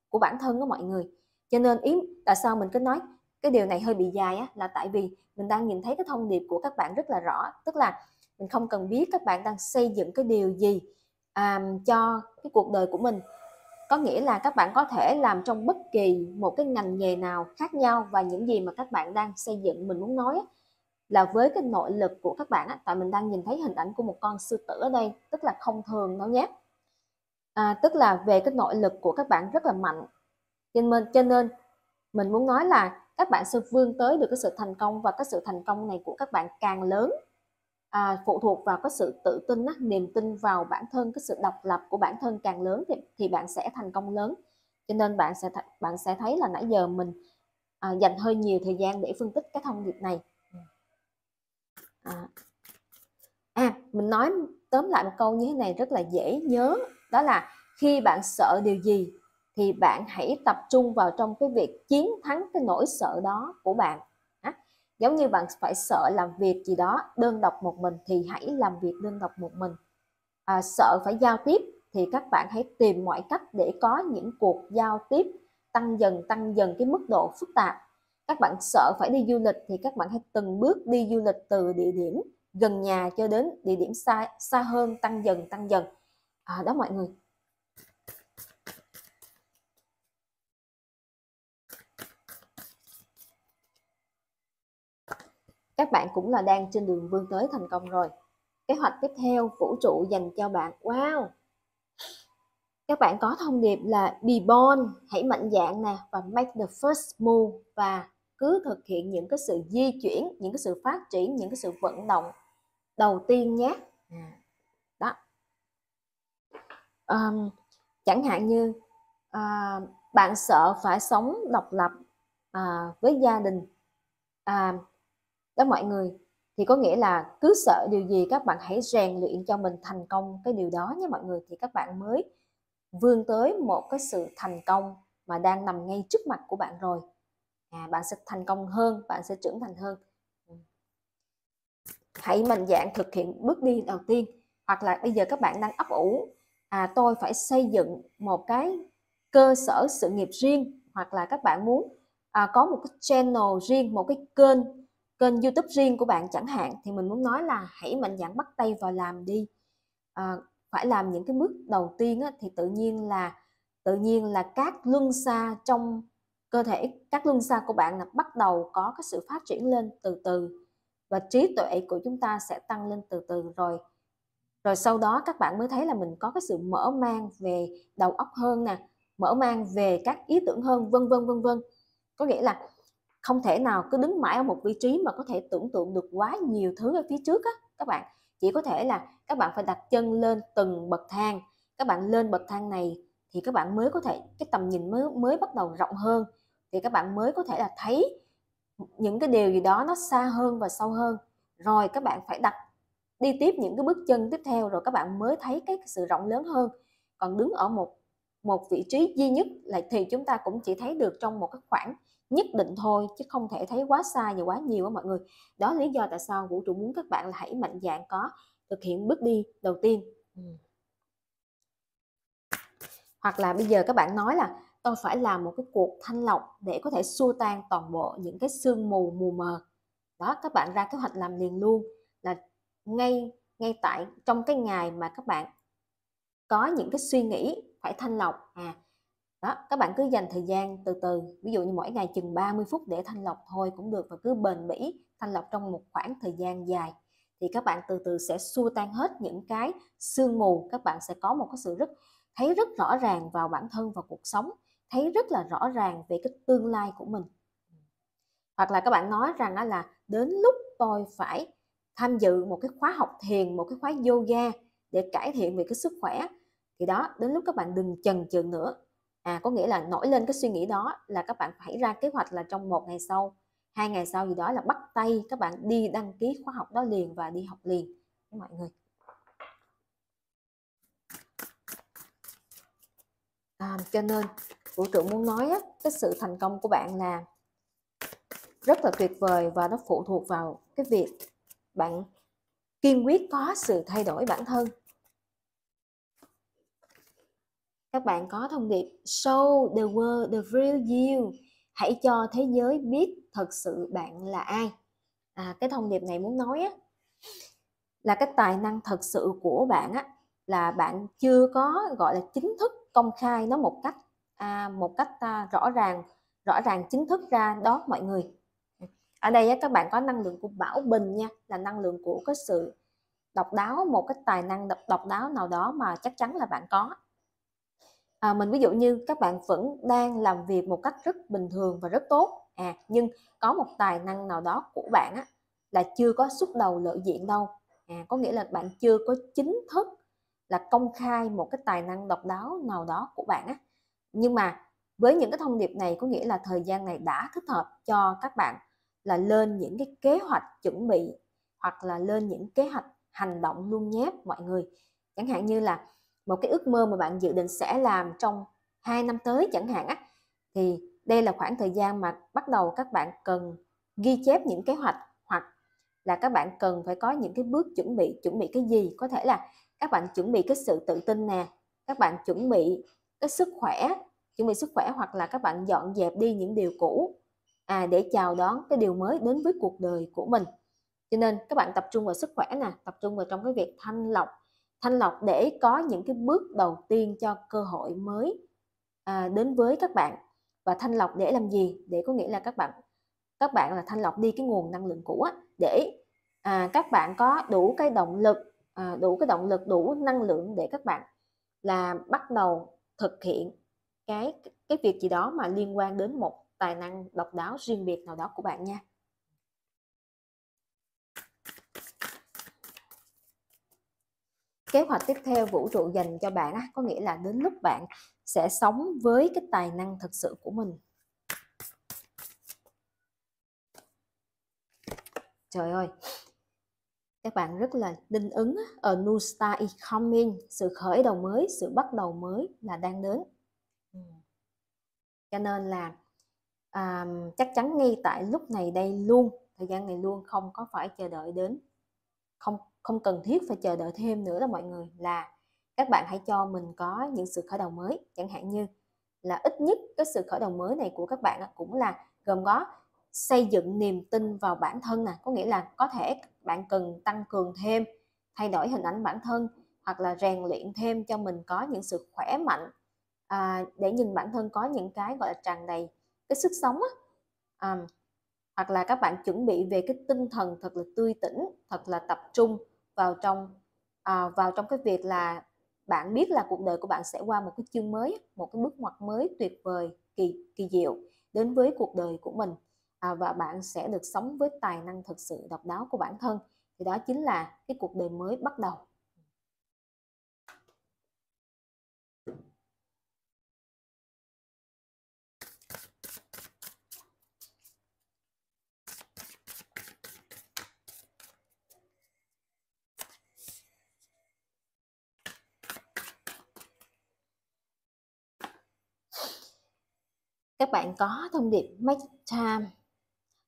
của bản thân của mọi người cho nên ý tại sao mình cứ nói cái điều này hơi bị dài á, là tại vì mình đang nhìn thấy cái thông điệp của các bạn rất là rõ tức là mình không cần biết các bạn đang xây dựng cái điều gì um, cho cái cuộc đời của mình có nghĩa là các bạn có thể làm trong bất kỳ một cái ngành nghề nào khác nhau và những gì mà các bạn đang xây dựng mình muốn nói là với cái nội lực của các bạn á, tại mình đang nhìn thấy hình ảnh của một con sư tử ở đây tức là không thường đâu nhé à, tức là về cái nội lực của các bạn rất là mạnh cho nên cho nên mình muốn nói là các bạn sẽ vươn tới được cái sự thành công và cái sự thành công này của các bạn càng lớn à, phụ thuộc vào cái sự tự tin á, niềm tin vào bản thân cái sự độc lập của bản thân càng lớn thì, thì bạn sẽ thành công lớn cho nên bạn sẽ bạn sẽ thấy là nãy giờ mình à, dành hơi nhiều thời gian để phân tích cái thông điệp này à, à mình nói tóm lại một câu như thế này rất là dễ nhớ đó là khi bạn sợ điều gì thì bạn hãy tập trung vào trong cái việc chiến thắng cái nỗi sợ đó của bạn à, giống như bạn phải sợ làm việc gì đó đơn độc một mình thì hãy làm việc đơn độc một mình à, sợ phải giao tiếp thì các bạn hãy tìm mọi cách để có những cuộc giao tiếp tăng dần tăng dần cái mức độ phức tạp các bạn sợ phải đi du lịch thì các bạn hãy từng bước đi du lịch từ địa điểm gần nhà cho đến địa điểm xa xa hơn tăng dần tăng dần à, đó mọi người các bạn cũng là đang trên đường vươn tới thành công rồi kế hoạch tiếp theo vũ trụ dành cho bạn wow các bạn có thông điệp là be born hãy mạnh dạng nè và make the first move và cứ thực hiện những cái sự di chuyển những cái sự phát triển những cái sự vận động đầu tiên nhé à. đó um, chẳng hạn như uh, bạn sợ phải sống độc lập uh, với gia đình uh, đó mọi người thì có nghĩa là cứ sợ điều gì các bạn hãy rèn luyện cho mình thành công cái điều đó nha mọi người thì các bạn mới vươn tới một cái sự thành công mà đang nằm ngay trước mặt của bạn rồi à, bạn sẽ thành công hơn bạn sẽ trưởng thành hơn hãy mạnh dạn thực hiện bước đi đầu tiên hoặc là bây giờ các bạn đang ấp ủ à tôi phải xây dựng một cái cơ sở sự nghiệp riêng hoặc là các bạn muốn à, có một cái channel riêng một cái kênh kênh youtube riêng của bạn chẳng hạn thì mình muốn nói là hãy mạnh dạn bắt tay vào làm đi à, phải làm những cái bước đầu tiên á, thì tự nhiên là tự nhiên là các luân xa trong cơ thể các luân xa của bạn là bắt đầu có cái sự phát triển lên từ từ và trí tuệ của chúng ta sẽ tăng lên từ từ rồi rồi sau đó các bạn mới thấy là mình có cái sự mở mang về đầu óc hơn nè mở mang về các ý tưởng hơn vân vân vân vân có nghĩa là không thể nào cứ đứng mãi ở một vị trí mà có thể tưởng tượng được quá nhiều thứ ở phía trước á các bạn chỉ có thể là các bạn phải đặt chân lên từng bậc thang các bạn lên bậc thang này thì các bạn mới có thể cái tầm nhìn mới mới bắt đầu rộng hơn thì các bạn mới có thể là thấy những cái điều gì đó nó xa hơn và sâu hơn rồi các bạn phải đặt đi tiếp những cái bước chân tiếp theo rồi các bạn mới thấy cái sự rộng lớn hơn còn đứng ở một một vị trí duy nhất là thì chúng ta cũng chỉ thấy được trong một cái khoảng nhất định thôi chứ không thể thấy quá xa và quá nhiều á mọi người đó lý do tại sao vũ trụ muốn các bạn là hãy mạnh dạn có thực hiện bước đi đầu tiên hoặc là bây giờ các bạn nói là tôi phải làm một cái cuộc thanh lọc để có thể xua tan toàn bộ những cái sương mù mù mờ đó các bạn ra kế hoạch làm liền luôn là ngay ngay tại trong cái ngày mà các bạn có những cái suy nghĩ phải thanh lọc à đó các bạn cứ dành thời gian từ từ ví dụ như mỗi ngày chừng 30 phút để thanh lọc thôi cũng được và cứ bền bỉ thanh lọc trong một khoảng thời gian dài thì các bạn từ từ sẽ xua tan hết những cái sương mù các bạn sẽ có một cái sự rất thấy rất rõ ràng vào bản thân và cuộc sống thấy rất là rõ ràng về cái tương lai của mình hoặc là các bạn nói rằng đó là đến lúc tôi phải tham dự một cái khóa học thiền một cái khóa yoga để cải thiện về cái sức khỏe thì đó đến lúc các bạn đừng chần chừ nữa à có nghĩa là nổi lên cái suy nghĩ đó là các bạn phải ra kế hoạch là trong một ngày sau hai ngày sau gì đó là bắt tay các bạn đi đăng ký khóa học đó liền và đi học liền các mọi người à, cho nên vũ trụ muốn nói á, cái sự thành công của bạn là rất là tuyệt vời và nó phụ thuộc vào cái việc bạn kiên quyết có sự thay đổi bản thân các bạn có thông điệp show the world the real you hãy cho thế giới biết thật sự bạn là ai à, cái thông điệp này muốn nói á, là cái tài năng thật sự của bạn á, là bạn chưa có gọi là chính thức công khai nó một cách à, một cách à, rõ ràng rõ ràng chính thức ra đó mọi người ở đây á, các bạn có năng lượng của bảo bình nha là năng lượng của cái sự độc đáo một cái tài năng độc, độc đáo nào đó mà chắc chắn là bạn có à, mình ví dụ như các bạn vẫn đang làm việc một cách rất bình thường và rất tốt à nhưng có một tài năng nào đó của bạn á, là chưa có xuất đầu lộ diện đâu à, có nghĩa là bạn chưa có chính thức là công khai một cái tài năng độc đáo nào đó của bạn á nhưng mà với những cái thông điệp này có nghĩa là thời gian này đã thích hợp cho các bạn là lên những cái kế hoạch chuẩn bị hoặc là lên những kế hoạch hành động luôn nhé mọi người chẳng hạn như là một cái ước mơ mà bạn dự định sẽ làm trong 2 năm tới chẳng hạn á thì đây là khoảng thời gian mà bắt đầu các bạn cần ghi chép những kế hoạch hoặc là các bạn cần phải có những cái bước chuẩn bị chuẩn bị cái gì có thể là các bạn chuẩn bị cái sự tự tin nè các bạn chuẩn bị cái sức khỏe chuẩn bị sức khỏe hoặc là các bạn dọn dẹp đi những điều cũ à, để chào đón cái điều mới đến với cuộc đời của mình cho nên các bạn tập trung vào sức khỏe nè tập trung vào trong cái việc thanh lọc thanh lọc để có những cái bước đầu tiên cho cơ hội mới à, đến với các bạn và thanh lọc để làm gì để có nghĩa là các bạn các bạn là thanh lọc đi cái nguồn năng lượng cũ á, để à, các bạn có đủ cái động lực à, đủ cái động lực đủ năng lượng để các bạn là bắt đầu thực hiện cái cái việc gì đó mà liên quan đến một tài năng độc đáo riêng biệt nào đó của bạn nha kế hoạch tiếp theo vũ trụ dành cho bạn á, có nghĩa là đến lúc bạn sẽ sống với cái tài năng thực sự của mình trời ơi các bạn rất là linh ứng ở new star is coming sự khởi đầu mới sự bắt đầu mới là đang đến ừ. cho nên là à, chắc chắn ngay tại lúc này đây luôn thời gian này luôn không có phải chờ đợi đến không không cần thiết phải chờ đợi thêm nữa là mọi người là các bạn hãy cho mình có những sự khởi đầu mới chẳng hạn như là ít nhất cái sự khởi đầu mới này của các bạn cũng là gồm có xây dựng niềm tin vào bản thân nè có nghĩa là có thể bạn cần tăng cường thêm thay đổi hình ảnh bản thân hoặc là rèn luyện thêm cho mình có những sự khỏe mạnh à, để nhìn bản thân có những cái gọi là tràn đầy cái sức sống á à, hoặc là các bạn chuẩn bị về cái tinh thần thật là tươi tỉnh thật là tập trung vào trong à, vào trong cái việc là bạn biết là cuộc đời của bạn sẽ qua một cái chương mới một cái bước ngoặt mới tuyệt vời kỳ kỳ diệu đến với cuộc đời của mình à, và bạn sẽ được sống với tài năng thực sự độc đáo của bản thân thì đó chính là cái cuộc đời mới bắt đầu các bạn có thông điệp make time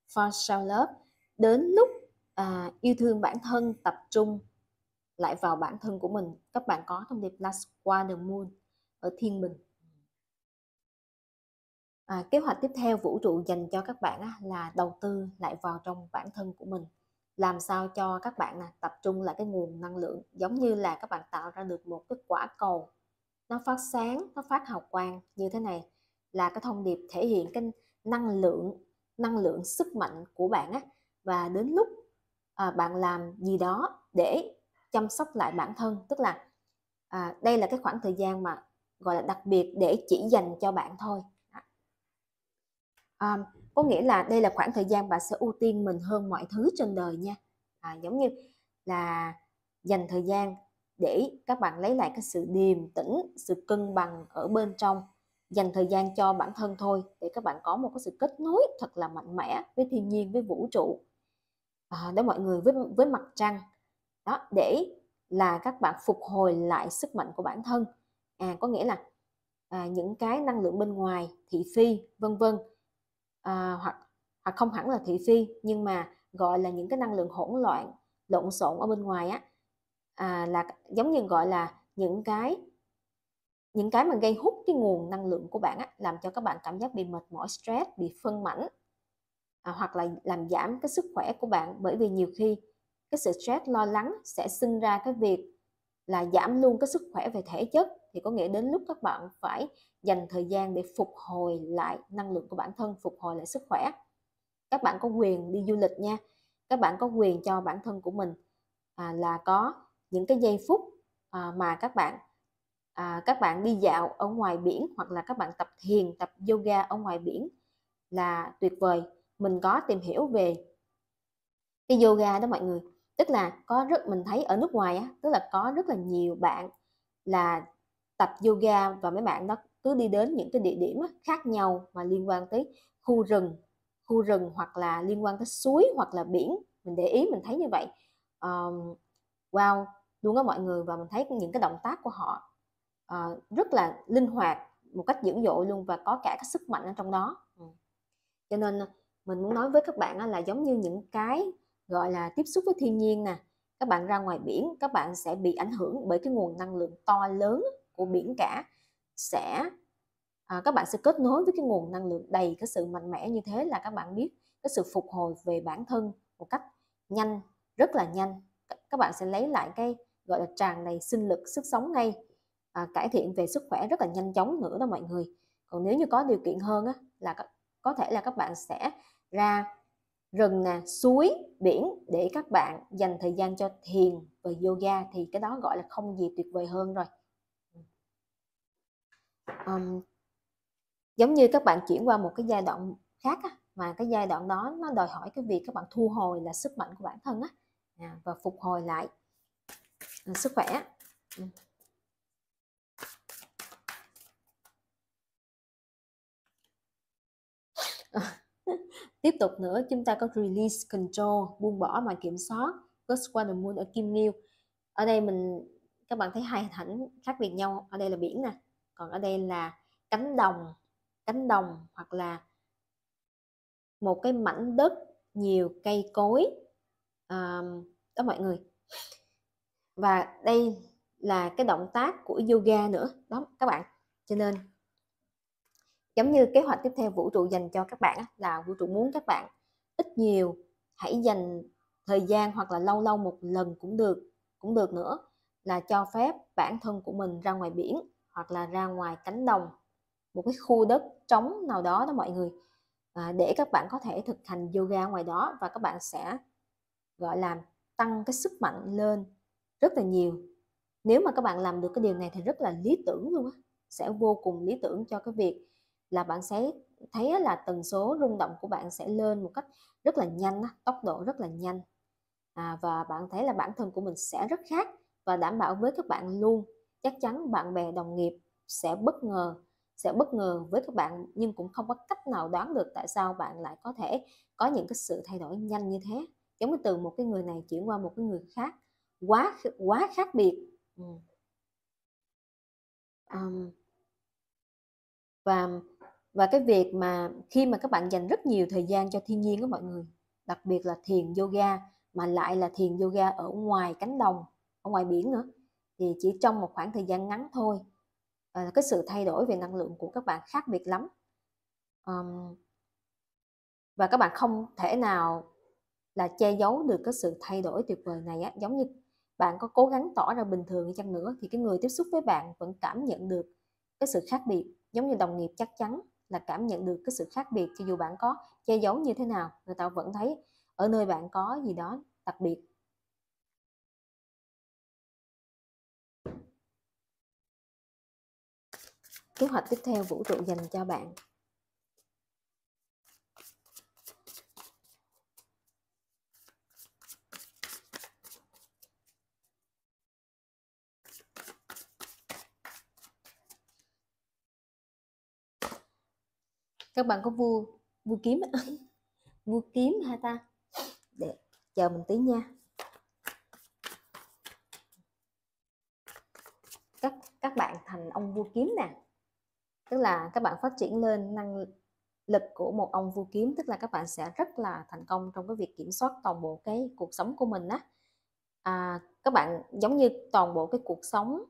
for self love đến lúc à, yêu thương bản thân tập trung lại vào bản thân của mình các bạn có thông điệp last qua the moon ở thiên bình à, kế hoạch tiếp theo vũ trụ dành cho các bạn á, là đầu tư lại vào trong bản thân của mình làm sao cho các bạn là tập trung lại cái nguồn năng lượng giống như là các bạn tạo ra được một cái quả cầu nó phát sáng nó phát hào quang như thế này là cái thông điệp thể hiện cái năng lượng năng lượng sức mạnh của bạn á và đến lúc à, bạn làm gì đó để chăm sóc lại bản thân tức là à, đây là cái khoảng thời gian mà gọi là đặc biệt để chỉ dành cho bạn thôi à, có nghĩa là đây là khoảng thời gian bạn sẽ ưu tiên mình hơn mọi thứ trên đời nha à, giống như là dành thời gian để các bạn lấy lại cái sự điềm tĩnh sự cân bằng ở bên trong dành thời gian cho bản thân thôi để các bạn có một cái sự kết nối thật là mạnh mẽ với thiên nhiên với vũ trụ à, đó mọi người với với mặt trăng đó để là các bạn phục hồi lại sức mạnh của bản thân à có nghĩa là à, những cái năng lượng bên ngoài thị phi vân vân à, hoặc hoặc không hẳn là thị phi nhưng mà gọi là những cái năng lượng hỗn loạn lộn xộn ở bên ngoài á à, là giống như gọi là những cái những cái mà gây hút cái nguồn năng lượng của bạn á, làm cho các bạn cảm giác bị mệt mỏi stress bị phân mảnh à, hoặc là làm giảm cái sức khỏe của bạn bởi vì nhiều khi cái sự stress lo lắng sẽ sinh ra cái việc là giảm luôn cái sức khỏe về thể chất thì có nghĩa đến lúc các bạn phải dành thời gian để phục hồi lại năng lượng của bản thân phục hồi lại sức khỏe các bạn có quyền đi du lịch nha các bạn có quyền cho bản thân của mình à, là có những cái giây phút à, mà các bạn à, các bạn đi dạo ở ngoài biển hoặc là các bạn tập thiền tập yoga ở ngoài biển là tuyệt vời mình có tìm hiểu về cái yoga đó mọi người tức là có rất mình thấy ở nước ngoài á tức là có rất là nhiều bạn là tập yoga và mấy bạn đó cứ đi đến những cái địa điểm khác nhau mà liên quan tới khu rừng khu rừng hoặc là liên quan tới suối hoặc là biển mình để ý mình thấy như vậy um, wow luôn á mọi người và mình thấy những cái động tác của họ uh, rất là linh hoạt một cách dữ dội luôn và có cả cái sức mạnh ở trong đó ừ. cho nên ờ, mình muốn nói với các bạn là giống như những cái gọi là tiếp xúc với thiên nhiên nè các bạn ra ngoài biển các bạn sẽ bị ảnh hưởng bởi cái nguồn năng lượng to lớn của biển cả sẽ à, các bạn sẽ kết nối với cái nguồn năng lượng đầy cái sự mạnh mẽ như thế là các bạn biết cái sự phục hồi về bản thân một cách nhanh rất là nhanh các bạn sẽ lấy lại cái gọi là tràn đầy sinh lực sức sống ngay à, cải thiện về sức khỏe rất là nhanh chóng nữa đó mọi người còn nếu như có điều kiện hơn á, là có thể là các bạn sẽ ra rừng nè suối biển để các bạn dành thời gian cho thiền và yoga thì cái đó gọi là không gì tuyệt vời hơn rồi um, giống như các bạn chuyển qua một cái giai đoạn khác á, mà cái giai đoạn đó nó đòi hỏi cái việc các bạn thu hồi là sức mạnh của bản thân á, à, và phục hồi lại à, sức khỏe Tiếp tục nữa, chúng ta có release control, buông bỏ mà kiểm soát. Ghost qua the moon ở Kim Ngưu. Ở đây mình các bạn thấy hai hình ảnh khác biệt nhau. Ở đây là biển nè, còn ở đây là cánh đồng, cánh đồng hoặc là một cái mảnh đất nhiều cây cối à, đó mọi người và đây là cái động tác của yoga nữa đó các bạn cho nên giống như kế hoạch tiếp theo vũ trụ dành cho các bạn là vũ trụ muốn các bạn ít nhiều hãy dành thời gian hoặc là lâu lâu một lần cũng được cũng được nữa là cho phép bản thân của mình ra ngoài biển hoặc là ra ngoài cánh đồng một cái khu đất trống nào đó đó mọi người à, để các bạn có thể thực hành yoga ngoài đó và các bạn sẽ gọi là tăng cái sức mạnh lên rất là nhiều nếu mà các bạn làm được cái điều này thì rất là lý tưởng luôn á sẽ vô cùng lý tưởng cho cái việc là bạn sẽ thấy là tần số rung động của bạn sẽ lên một cách rất là nhanh tốc độ rất là nhanh à, và bạn thấy là bản thân của mình sẽ rất khác và đảm bảo với các bạn luôn chắc chắn bạn bè đồng nghiệp sẽ bất ngờ sẽ bất ngờ với các bạn nhưng cũng không có cách nào đoán được tại sao bạn lại có thể có những cái sự thay đổi nhanh như thế giống như từ một cái người này chuyển qua một cái người khác quá quá khác biệt um, và và cái việc mà khi mà các bạn dành rất nhiều thời gian cho thiên nhiên của mọi người đặc biệt là thiền yoga mà lại là thiền yoga ở ngoài cánh đồng ở ngoài biển nữa thì chỉ trong một khoảng thời gian ngắn thôi ờ, cái sự thay đổi về năng lượng của các bạn khác biệt lắm và các bạn không thể nào là che giấu được cái sự thay đổi tuyệt vời này á giống như bạn có cố gắng tỏ ra bình thường chăng nữa thì cái người tiếp xúc với bạn vẫn cảm nhận được cái sự khác biệt giống như đồng nghiệp chắc chắn là cảm nhận được cái sự khác biệt cho dù bạn có che giấu như thế nào người ta vẫn thấy ở nơi bạn có gì đó đặc biệt kế hoạch tiếp theo vũ trụ dành cho bạn các bạn có vua vua kiếm vua kiếm hả ta để chờ mình tí nha các các bạn thành ông vua kiếm nè tức là các bạn phát triển lên năng lực của một ông vua kiếm tức là các bạn sẽ rất là thành công trong cái việc kiểm soát toàn bộ cái cuộc sống của mình á à, các bạn giống như toàn bộ cái cuộc sống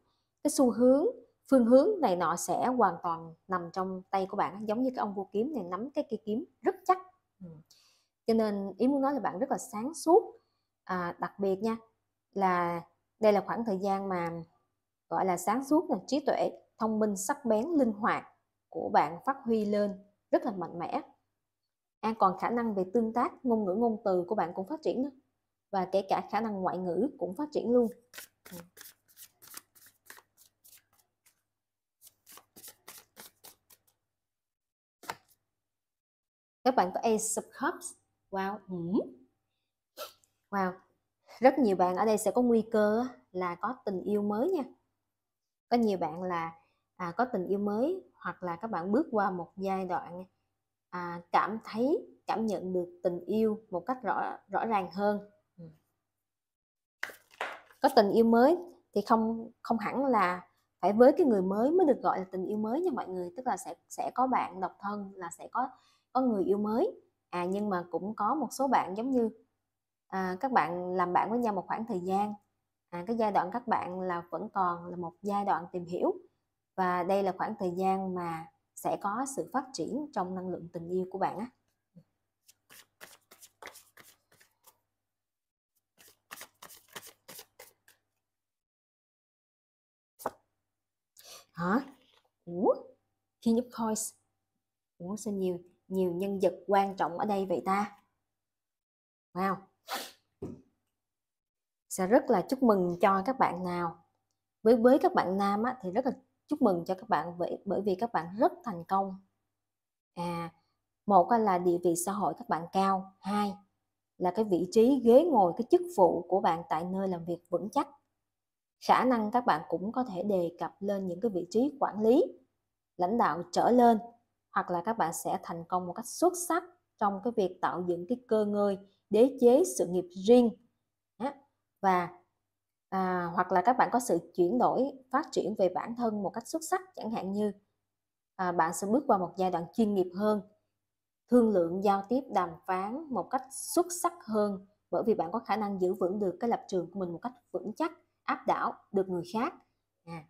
cái xu hướng phương hướng này nọ sẽ hoàn toàn nằm trong tay của bạn giống như cái ông vua kiếm này nắm cái cây kiếm rất chắc ừ. cho nên ý muốn nói là bạn rất là sáng suốt à, đặc biệt nha là đây là khoảng thời gian mà gọi là sáng suốt là trí tuệ thông minh sắc bén linh hoạt của bạn phát huy lên rất là mạnh mẽ an còn khả năng về tương tác ngôn ngữ ngôn từ của bạn cũng phát triển nữa và kể cả khả năng ngoại ngữ cũng phát triển luôn ừ. các bạn có ace of cups wow ừ. wow rất nhiều bạn ở đây sẽ có nguy cơ là có tình yêu mới nha có nhiều bạn là à, có tình yêu mới hoặc là các bạn bước qua một giai đoạn à, cảm thấy cảm nhận được tình yêu một cách rõ rõ ràng hơn có tình yêu mới thì không không hẳn là phải với cái người mới mới được gọi là tình yêu mới nha mọi người tức là sẽ sẽ có bạn độc thân là sẽ có có người yêu mới à nhưng mà cũng có một số bạn giống như à, các bạn làm bạn với nhau một khoảng thời gian à, cái giai đoạn các bạn là vẫn còn là một giai đoạn tìm hiểu và đây là khoảng thời gian mà sẽ có sự phát triển trong năng lượng tình yêu của bạn á hả ủa khi nhấp coins ủa sao nhiều nhiều nhân vật quan trọng ở đây vậy ta wow sẽ rất là chúc mừng cho các bạn nào với với các bạn nam á, thì rất là chúc mừng cho các bạn bởi bởi vì các bạn rất thành công à một là địa vị xã hội các bạn cao hai là cái vị trí ghế ngồi cái chức vụ của bạn tại nơi làm việc vững chắc khả năng các bạn cũng có thể đề cập lên những cái vị trí quản lý lãnh đạo trở lên hoặc là các bạn sẽ thành công một cách xuất sắc trong cái việc tạo dựng cái cơ ngơi đế chế sự nghiệp riêng và à, hoặc là các bạn có sự chuyển đổi phát triển về bản thân một cách xuất sắc chẳng hạn như à, bạn sẽ bước qua một giai đoạn chuyên nghiệp hơn thương lượng giao tiếp đàm phán một cách xuất sắc hơn bởi vì bạn có khả năng giữ vững được cái lập trường của mình một cách vững chắc áp đảo được người khác à.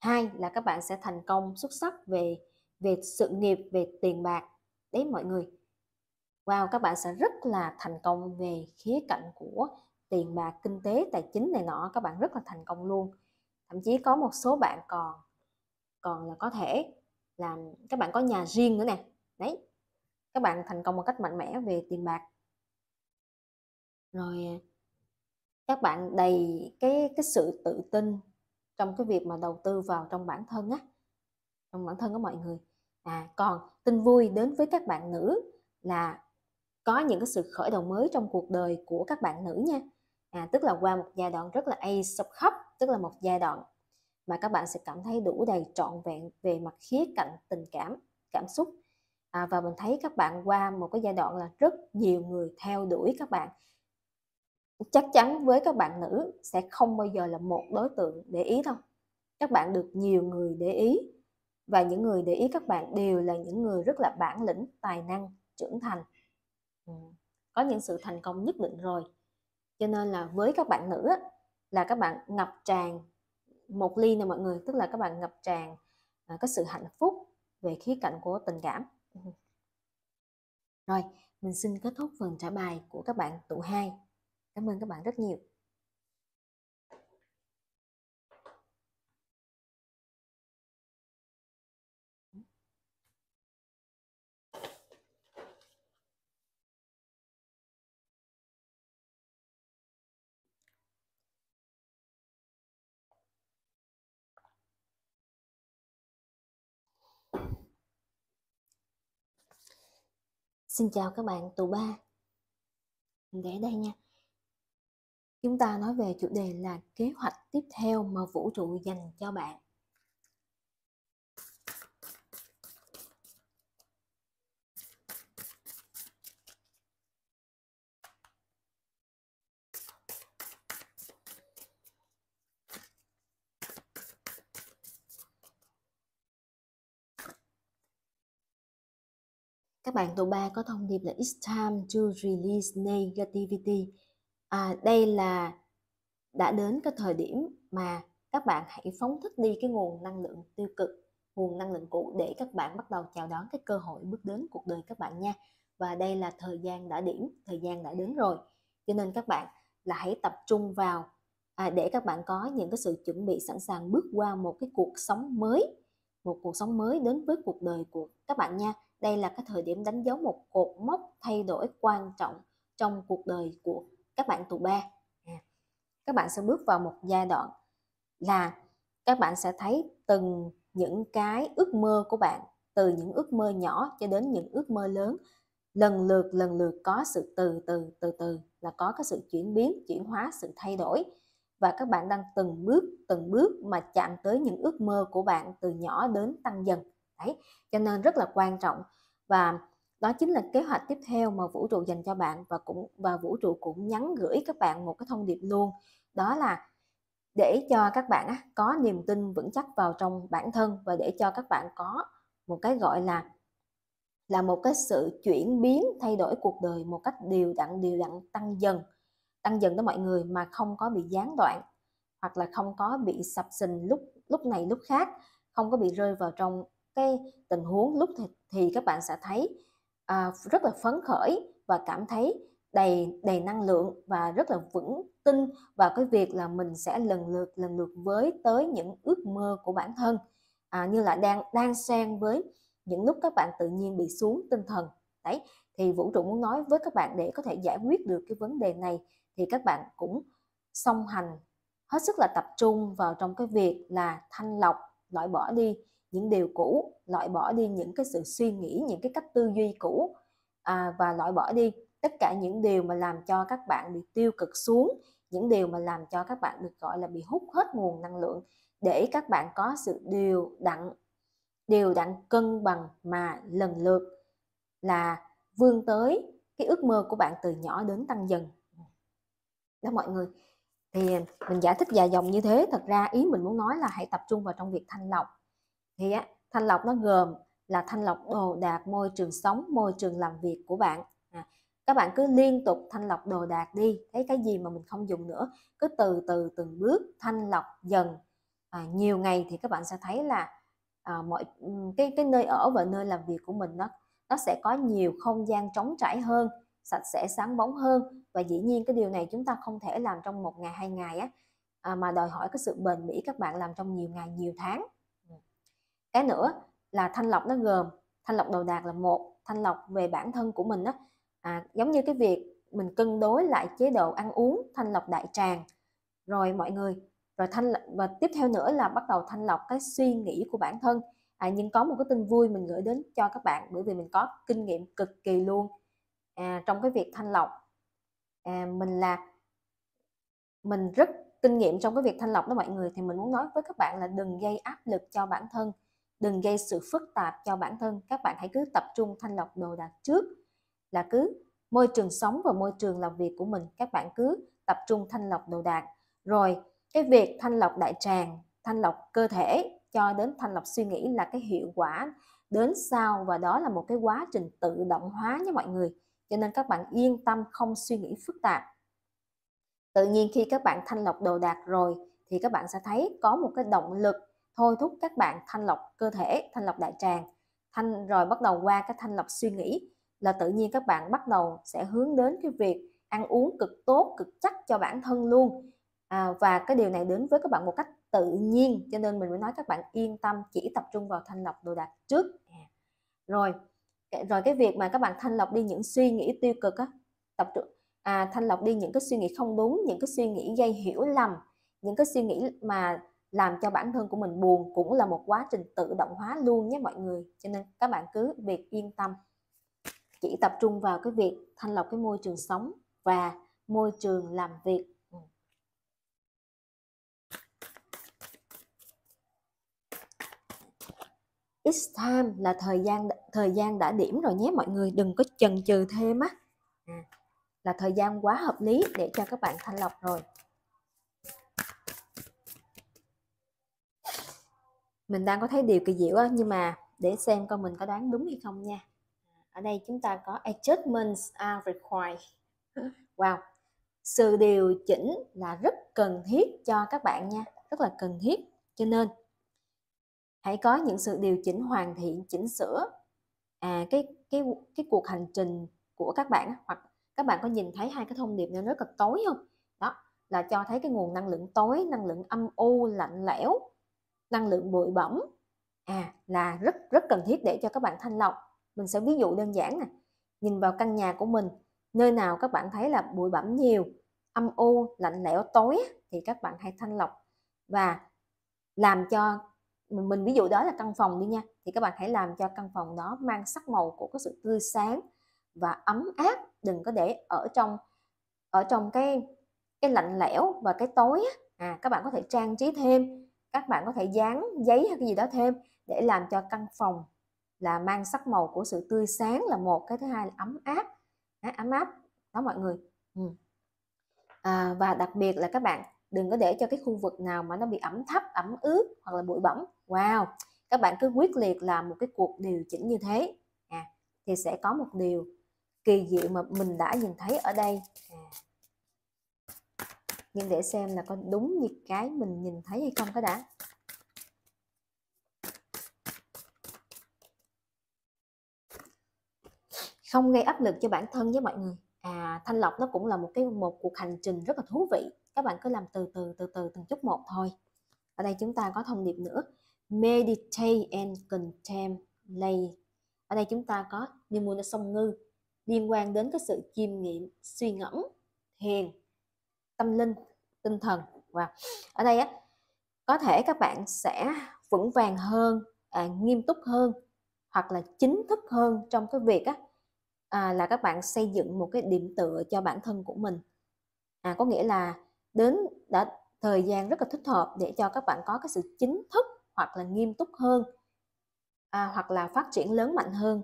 hai là các bạn sẽ thành công xuất sắc về về sự nghiệp, về tiền bạc đấy mọi người. Wow, các bạn sẽ rất là thành công về khía cạnh của tiền bạc, kinh tế, tài chính này nọ, các bạn rất là thành công luôn. Thậm chí có một số bạn còn còn là có thể làm các bạn có nhà riêng nữa nè. Đấy. Các bạn thành công một cách mạnh mẽ về tiền bạc. Rồi các bạn đầy cái cái sự tự tin trong cái việc mà đầu tư vào trong bản thân á trong bản thân của mọi người à, còn tin vui đến với các bạn nữ là có những cái sự khởi đầu mới trong cuộc đời của các bạn nữ nha à, tức là qua một giai đoạn rất là a sub khắp tức là một giai đoạn mà các bạn sẽ cảm thấy đủ đầy trọn vẹn về mặt khía cạnh tình cảm cảm xúc à, và mình thấy các bạn qua một cái giai đoạn là rất nhiều người theo đuổi các bạn chắc chắn với các bạn nữ sẽ không bao giờ là một đối tượng để ý đâu các bạn được nhiều người để ý và những người để ý các bạn đều là những người rất là bản lĩnh tài năng trưởng thành ừ, có những sự thành công nhất định rồi cho nên là với các bạn nữ á, là các bạn ngập tràn một ly nè mọi người tức là các bạn ngập tràn à, có sự hạnh phúc về khía cạnh của tình cảm ừ. rồi mình xin kết thúc phần trả bài của các bạn tụ hai cảm ơn các bạn rất nhiều Xin chào các bạn tụ ba Mình để đây nha Chúng ta nói về chủ đề là kế hoạch tiếp theo mà vũ trụ dành cho bạn các bạn tụ ba có thông điệp là It's time to release negativity. À, đây là đã đến cái thời điểm mà các bạn hãy phóng thích đi cái nguồn năng lượng tiêu cực, nguồn năng lượng cũ để các bạn bắt đầu chào đón cái cơ hội bước đến cuộc đời các bạn nha. Và đây là thời gian đã điểm, thời gian đã đến rồi. Cho nên các bạn là hãy tập trung vào à, để các bạn có những cái sự chuẩn bị sẵn sàng bước qua một cái cuộc sống mới, một cuộc sống mới đến với cuộc đời của các bạn nha đây là cái thời điểm đánh dấu một cột mốc thay đổi quan trọng trong cuộc đời của các bạn tụ ba. À, các bạn sẽ bước vào một giai đoạn là các bạn sẽ thấy từng những cái ước mơ của bạn từ những ước mơ nhỏ cho đến những ước mơ lớn lần lượt lần lượt có sự từ từ từ từ là có cái sự chuyển biến chuyển hóa sự thay đổi và các bạn đang từng bước từng bước mà chạm tới những ước mơ của bạn từ nhỏ đến tăng dần phải cho nên rất là quan trọng và đó chính là kế hoạch tiếp theo mà vũ trụ dành cho bạn và cũng và vũ trụ cũng nhắn gửi các bạn một cái thông điệp luôn đó là để cho các bạn có niềm tin vững chắc vào trong bản thân và để cho các bạn có một cái gọi là là một cái sự chuyển biến thay đổi cuộc đời một cách đều đặn đều đặn tăng dần tăng dần tới mọi người mà không có bị gián đoạn hoặc là không có bị sập sình lúc lúc này lúc khác không có bị rơi vào trong cái tình huống lúc thì, thì các bạn sẽ thấy à, rất là phấn khởi và cảm thấy đầy đầy năng lượng và rất là vững tin vào cái việc là mình sẽ lần lượt lần lượt với tới những ước mơ của bản thân à, như là đang đang xen với những lúc các bạn tự nhiên bị xuống tinh thần đấy thì vũ trụ muốn nói với các bạn để có thể giải quyết được cái vấn đề này thì các bạn cũng song hành hết sức là tập trung vào trong cái việc là thanh lọc loại bỏ đi những điều cũ loại bỏ đi những cái sự suy nghĩ những cái cách tư duy cũ à, và loại bỏ đi tất cả những điều mà làm cho các bạn bị tiêu cực xuống những điều mà làm cho các bạn được gọi là bị hút hết nguồn năng lượng để các bạn có sự điều đặn điều đặn cân bằng mà lần lượt là vươn tới cái ước mơ của bạn từ nhỏ đến tăng dần đó mọi người thì mình giải thích dài dòng như thế thật ra ý mình muốn nói là hãy tập trung vào trong việc thanh lọc thì á, thanh lọc nó gồm là thanh lọc đồ đạc môi trường sống môi trường làm việc của bạn à, các bạn cứ liên tục thanh lọc đồ đạc đi thấy cái gì mà mình không dùng nữa cứ từ từ từng bước thanh lọc dần à, nhiều ngày thì các bạn sẽ thấy là à, mọi cái cái nơi ở và nơi làm việc của mình nó nó sẽ có nhiều không gian trống trải hơn sạch sẽ sáng bóng hơn và dĩ nhiên cái điều này chúng ta không thể làm trong một ngày hai ngày á à, mà đòi hỏi cái sự bền bỉ các bạn làm trong nhiều ngày nhiều tháng cái nữa là thanh lọc nó gồm thanh lọc đầu đạc là một thanh lọc về bản thân của mình đó à, giống như cái việc mình cân đối lại chế độ ăn uống thanh lọc đại tràng rồi mọi người rồi thanh và tiếp theo nữa là bắt đầu thanh lọc cái suy nghĩ của bản thân à, nhưng có một cái tin vui mình gửi đến cho các bạn bởi vì mình có kinh nghiệm cực kỳ luôn à, trong cái việc thanh lọc à, mình là mình rất kinh nghiệm trong cái việc thanh lọc đó mọi người thì mình muốn nói với các bạn là đừng gây áp lực cho bản thân đừng gây sự phức tạp cho bản thân các bạn hãy cứ tập trung thanh lọc đồ đạc trước là cứ môi trường sống và môi trường làm việc của mình các bạn cứ tập trung thanh lọc đồ đạc rồi cái việc thanh lọc đại tràng thanh lọc cơ thể cho đến thanh lọc suy nghĩ là cái hiệu quả đến sau và đó là một cái quá trình tự động hóa nha mọi người cho nên các bạn yên tâm không suy nghĩ phức tạp tự nhiên khi các bạn thanh lọc đồ đạc rồi thì các bạn sẽ thấy có một cái động lực thôi thúc các bạn thanh lọc cơ thể thanh lọc đại tràng thanh rồi bắt đầu qua cái thanh lọc suy nghĩ là tự nhiên các bạn bắt đầu sẽ hướng đến cái việc ăn uống cực tốt cực chắc cho bản thân luôn à, và cái điều này đến với các bạn một cách tự nhiên cho nên mình mới nói các bạn yên tâm chỉ tập trung vào thanh lọc đồ đạc trước à, rồi rồi cái việc mà các bạn thanh lọc đi những suy nghĩ tiêu cực á tập trung à, thanh lọc đi những cái suy nghĩ không đúng những cái suy nghĩ gây hiểu lầm những cái suy nghĩ mà làm cho bản thân của mình buồn cũng là một quá trình tự động hóa luôn nhé mọi người cho nên các bạn cứ việc yên tâm chỉ tập trung vào cái việc thanh lọc cái môi trường sống và môi trường làm việc ừ. It's time là thời gian thời gian đã điểm rồi nhé mọi người đừng có chần chừ thêm á ừ. là thời gian quá hợp lý để cho các bạn thanh lọc rồi mình đang có thấy điều kỳ diệu á nhưng mà để xem coi mình có đoán đúng hay không nha ở đây chúng ta có adjustments are required wow sự điều chỉnh là rất cần thiết cho các bạn nha rất là cần thiết cho nên hãy có những sự điều chỉnh hoàn thiện chỉnh sửa à cái cái cái cuộc hành trình của các bạn hoặc các bạn có nhìn thấy hai cái thông điệp này rất là tối không đó là cho thấy cái nguồn năng lượng tối năng lượng âm u lạnh lẽo năng lượng bụi bẩn à là rất rất cần thiết để cho các bạn thanh lọc mình sẽ ví dụ đơn giản nè nhìn vào căn nhà của mình nơi nào các bạn thấy là bụi bẩn nhiều âm u lạnh lẽo tối thì các bạn hãy thanh lọc và làm cho mình, mình ví dụ đó là căn phòng đi nha thì các bạn hãy làm cho căn phòng đó mang sắc màu của cái sự tươi sáng và ấm áp đừng có để ở trong ở trong cái cái lạnh lẽo và cái tối à các bạn có thể trang trí thêm các bạn có thể dán giấy hay cái gì đó thêm để làm cho căn phòng là mang sắc màu của sự tươi sáng là một cái thứ hai là ấm áp à, ấm áp đó mọi người ừ. à, và đặc biệt là các bạn đừng có để cho cái khu vực nào mà nó bị ẩm thấp ẩm ướt hoặc là bụi bẩn wow các bạn cứ quyết liệt làm một cái cuộc điều chỉnh như thế à, thì sẽ có một điều kỳ diệu mà mình đã nhìn thấy ở đây à nhưng để xem là có đúng như cái mình nhìn thấy hay không cái đã không gây áp lực cho bản thân với mọi người à thanh lọc nó cũng là một cái một cuộc hành trình rất là thú vị các bạn cứ làm từ từ từ từ từng chút một thôi ở đây chúng ta có thông điệp nữa meditate and contemplate ở đây chúng ta có như mùa song ngư liên quan đến cái sự chiêm nghiệm suy ngẫm thiền tâm linh tinh thần và ở đây á có thể các bạn sẽ vững vàng hơn à, nghiêm túc hơn hoặc là chính thức hơn trong cái việc á à, là các bạn xây dựng một cái điểm tựa cho bản thân của mình à, có nghĩa là đến đã thời gian rất là thích hợp để cho các bạn có cái sự chính thức hoặc là nghiêm túc hơn à, hoặc là phát triển lớn mạnh hơn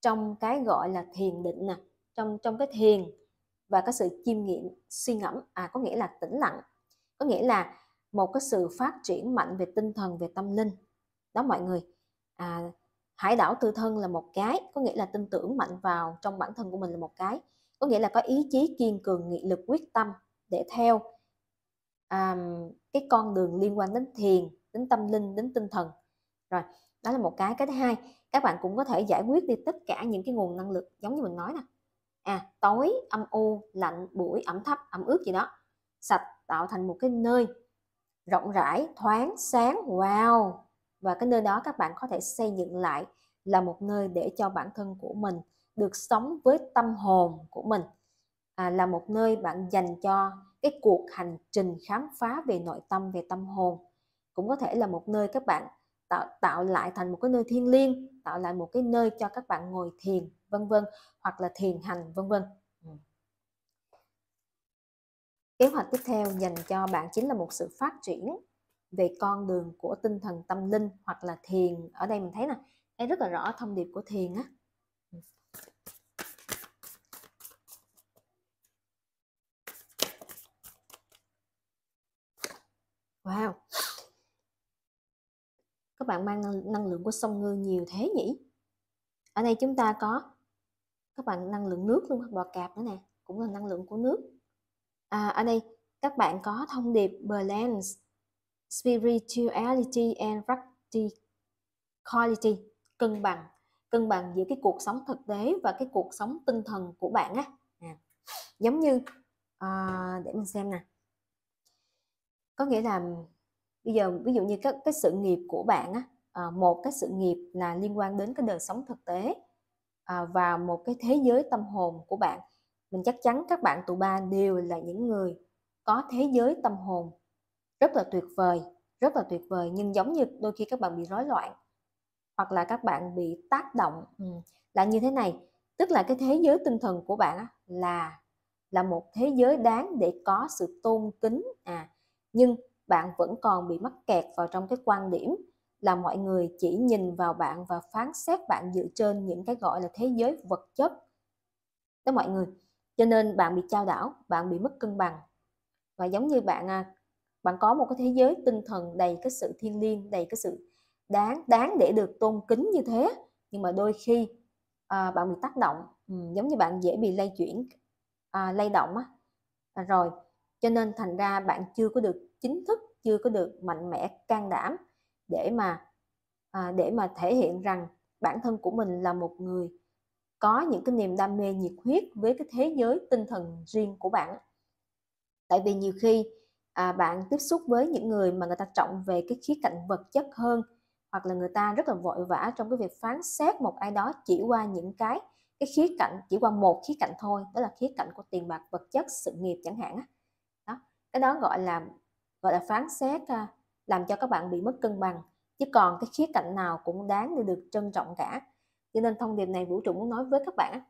trong cái gọi là thiền định nè trong trong cái thiền và có sự chiêm nghiệm suy ngẫm à có nghĩa là tĩnh lặng có nghĩa là một cái sự phát triển mạnh về tinh thần về tâm linh đó mọi người à, hải đảo tư thân là một cái có nghĩa là tin tưởng mạnh vào trong bản thân của mình là một cái có nghĩa là có ý chí kiên cường nghị lực quyết tâm để theo à, cái con đường liên quan đến thiền đến tâm linh đến tinh thần rồi đó là một cái cái thứ hai các bạn cũng có thể giải quyết đi tất cả những cái nguồn năng lượng giống như mình nói nè à tối âm u lạnh buổi ẩm thấp ẩm ướt gì đó sạch tạo thành một cái nơi rộng rãi thoáng sáng wow và cái nơi đó các bạn có thể xây dựng lại là một nơi để cho bản thân của mình được sống với tâm hồn của mình à, là một nơi bạn dành cho cái cuộc hành trình khám phá về nội tâm về tâm hồn cũng có thể là một nơi các bạn tạo tạo lại thành một cái nơi thiêng liêng tạo lại một cái nơi cho các bạn ngồi thiền vân vân hoặc là thiền hành vân vân ừ. kế hoạch tiếp theo dành cho bạn chính là một sự phát triển về con đường của tinh thần tâm linh hoặc là thiền ở đây mình thấy nè thấy rất là rõ thông điệp của thiền á ừ. wow các bạn mang năng lượng của sông ngư nhiều thế nhỉ ở đây chúng ta có các bạn năng lượng nước luôn bò cạp nữa nè cũng là năng lượng của nước à, ở đây các bạn có thông điệp balance spirituality and practicality cân bằng cân bằng giữa cái cuộc sống thực tế và cái cuộc sống tinh thần của bạn á à, giống như à, để mình xem nè có nghĩa là bây giờ ví dụ như các cái sự nghiệp của bạn á à, một cái sự nghiệp là liên quan đến cái đời sống thực tế À, vào một cái thế giới tâm hồn của bạn mình chắc chắn các bạn tụ ba đều là những người có thế giới tâm hồn rất là tuyệt vời rất là tuyệt vời nhưng giống như đôi khi các bạn bị rối loạn hoặc là các bạn bị tác động ừ. là như thế này tức là cái thế giới tinh thần của bạn là là một thế giới đáng để có sự tôn kính à nhưng bạn vẫn còn bị mắc kẹt vào trong cái quan điểm là mọi người chỉ nhìn vào bạn và phán xét bạn dựa trên những cái gọi là thế giới vật chất đó mọi người cho nên bạn bị trao đảo bạn bị mất cân bằng và giống như bạn à, bạn có một cái thế giới tinh thần đầy cái sự thiêng liêng đầy cái sự đáng đáng để được tôn kính như thế nhưng mà đôi khi à, bạn bị tác động ừ, giống như bạn dễ bị lay chuyển à, lay động á à, rồi cho nên thành ra bạn chưa có được chính thức chưa có được mạnh mẽ can đảm để mà à, để mà thể hiện rằng bản thân của mình là một người có những cái niềm đam mê nhiệt huyết với cái thế giới tinh thần riêng của bạn tại vì nhiều khi à, bạn tiếp xúc với những người mà người ta trọng về cái khía cạnh vật chất hơn hoặc là người ta rất là vội vã trong cái việc phán xét một ai đó chỉ qua những cái cái khía cạnh chỉ qua một khía cạnh thôi đó là khía cạnh của tiền bạc vật chất sự nghiệp chẳng hạn đó cái đó gọi là gọi là phán xét làm cho các bạn bị mất cân bằng chứ còn cái khía cạnh nào cũng đáng để được trân trọng cả cho nên thông điệp này vũ trụ muốn nói với các bạn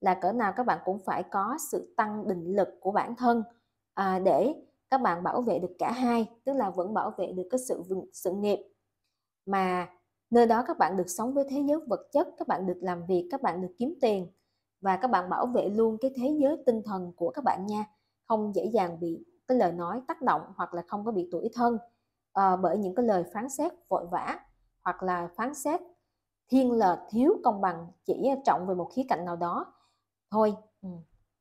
là cỡ nào các bạn cũng phải có sự tăng định lực của bản thân à, để các bạn bảo vệ được cả hai tức là vẫn bảo vệ được cái sự sự nghiệp mà nơi đó các bạn được sống với thế giới vật chất các bạn được làm việc các bạn được kiếm tiền và các bạn bảo vệ luôn cái thế giới tinh thần của các bạn nha không dễ dàng bị cái lời nói tác động hoặc là không có bị tuổi thân Ờ, bởi những cái lời phán xét vội vã hoặc là phán xét thiên lệch thiếu công bằng chỉ trọng về một khía cạnh nào đó thôi ừ,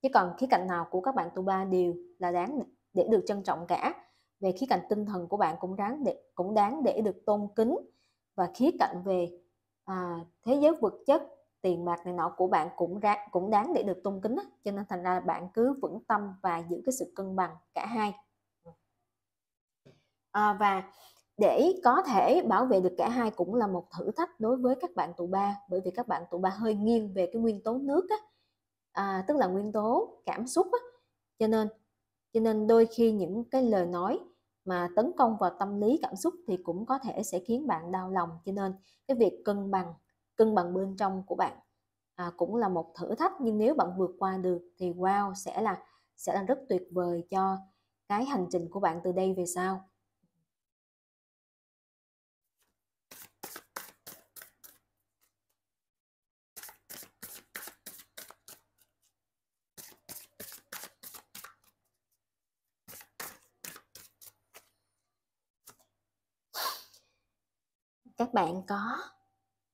chứ còn khía cạnh nào của các bạn tu ba đều là đáng để được trân trọng cả về khía cạnh tinh thần của bạn cũng đáng để cũng đáng để được tôn kính và khía cạnh về à, thế giới vật chất tiền bạc này nọ của bạn cũng ra, cũng đáng để được tôn kính cho nên thành ra bạn cứ vững tâm và giữ cái sự cân bằng cả hai à, và để có thể bảo vệ được cả hai cũng là một thử thách đối với các bạn tụ ba bởi vì các bạn tụ ba hơi nghiêng về cái nguyên tố nước á, à, tức là nguyên tố cảm xúc á. cho nên cho nên đôi khi những cái lời nói mà tấn công vào tâm lý cảm xúc thì cũng có thể sẽ khiến bạn đau lòng cho nên cái việc cân bằng cân bằng bên trong của bạn à, cũng là một thử thách nhưng nếu bạn vượt qua được thì wow sẽ là sẽ là rất tuyệt vời cho cái hành trình của bạn từ đây về sau các bạn có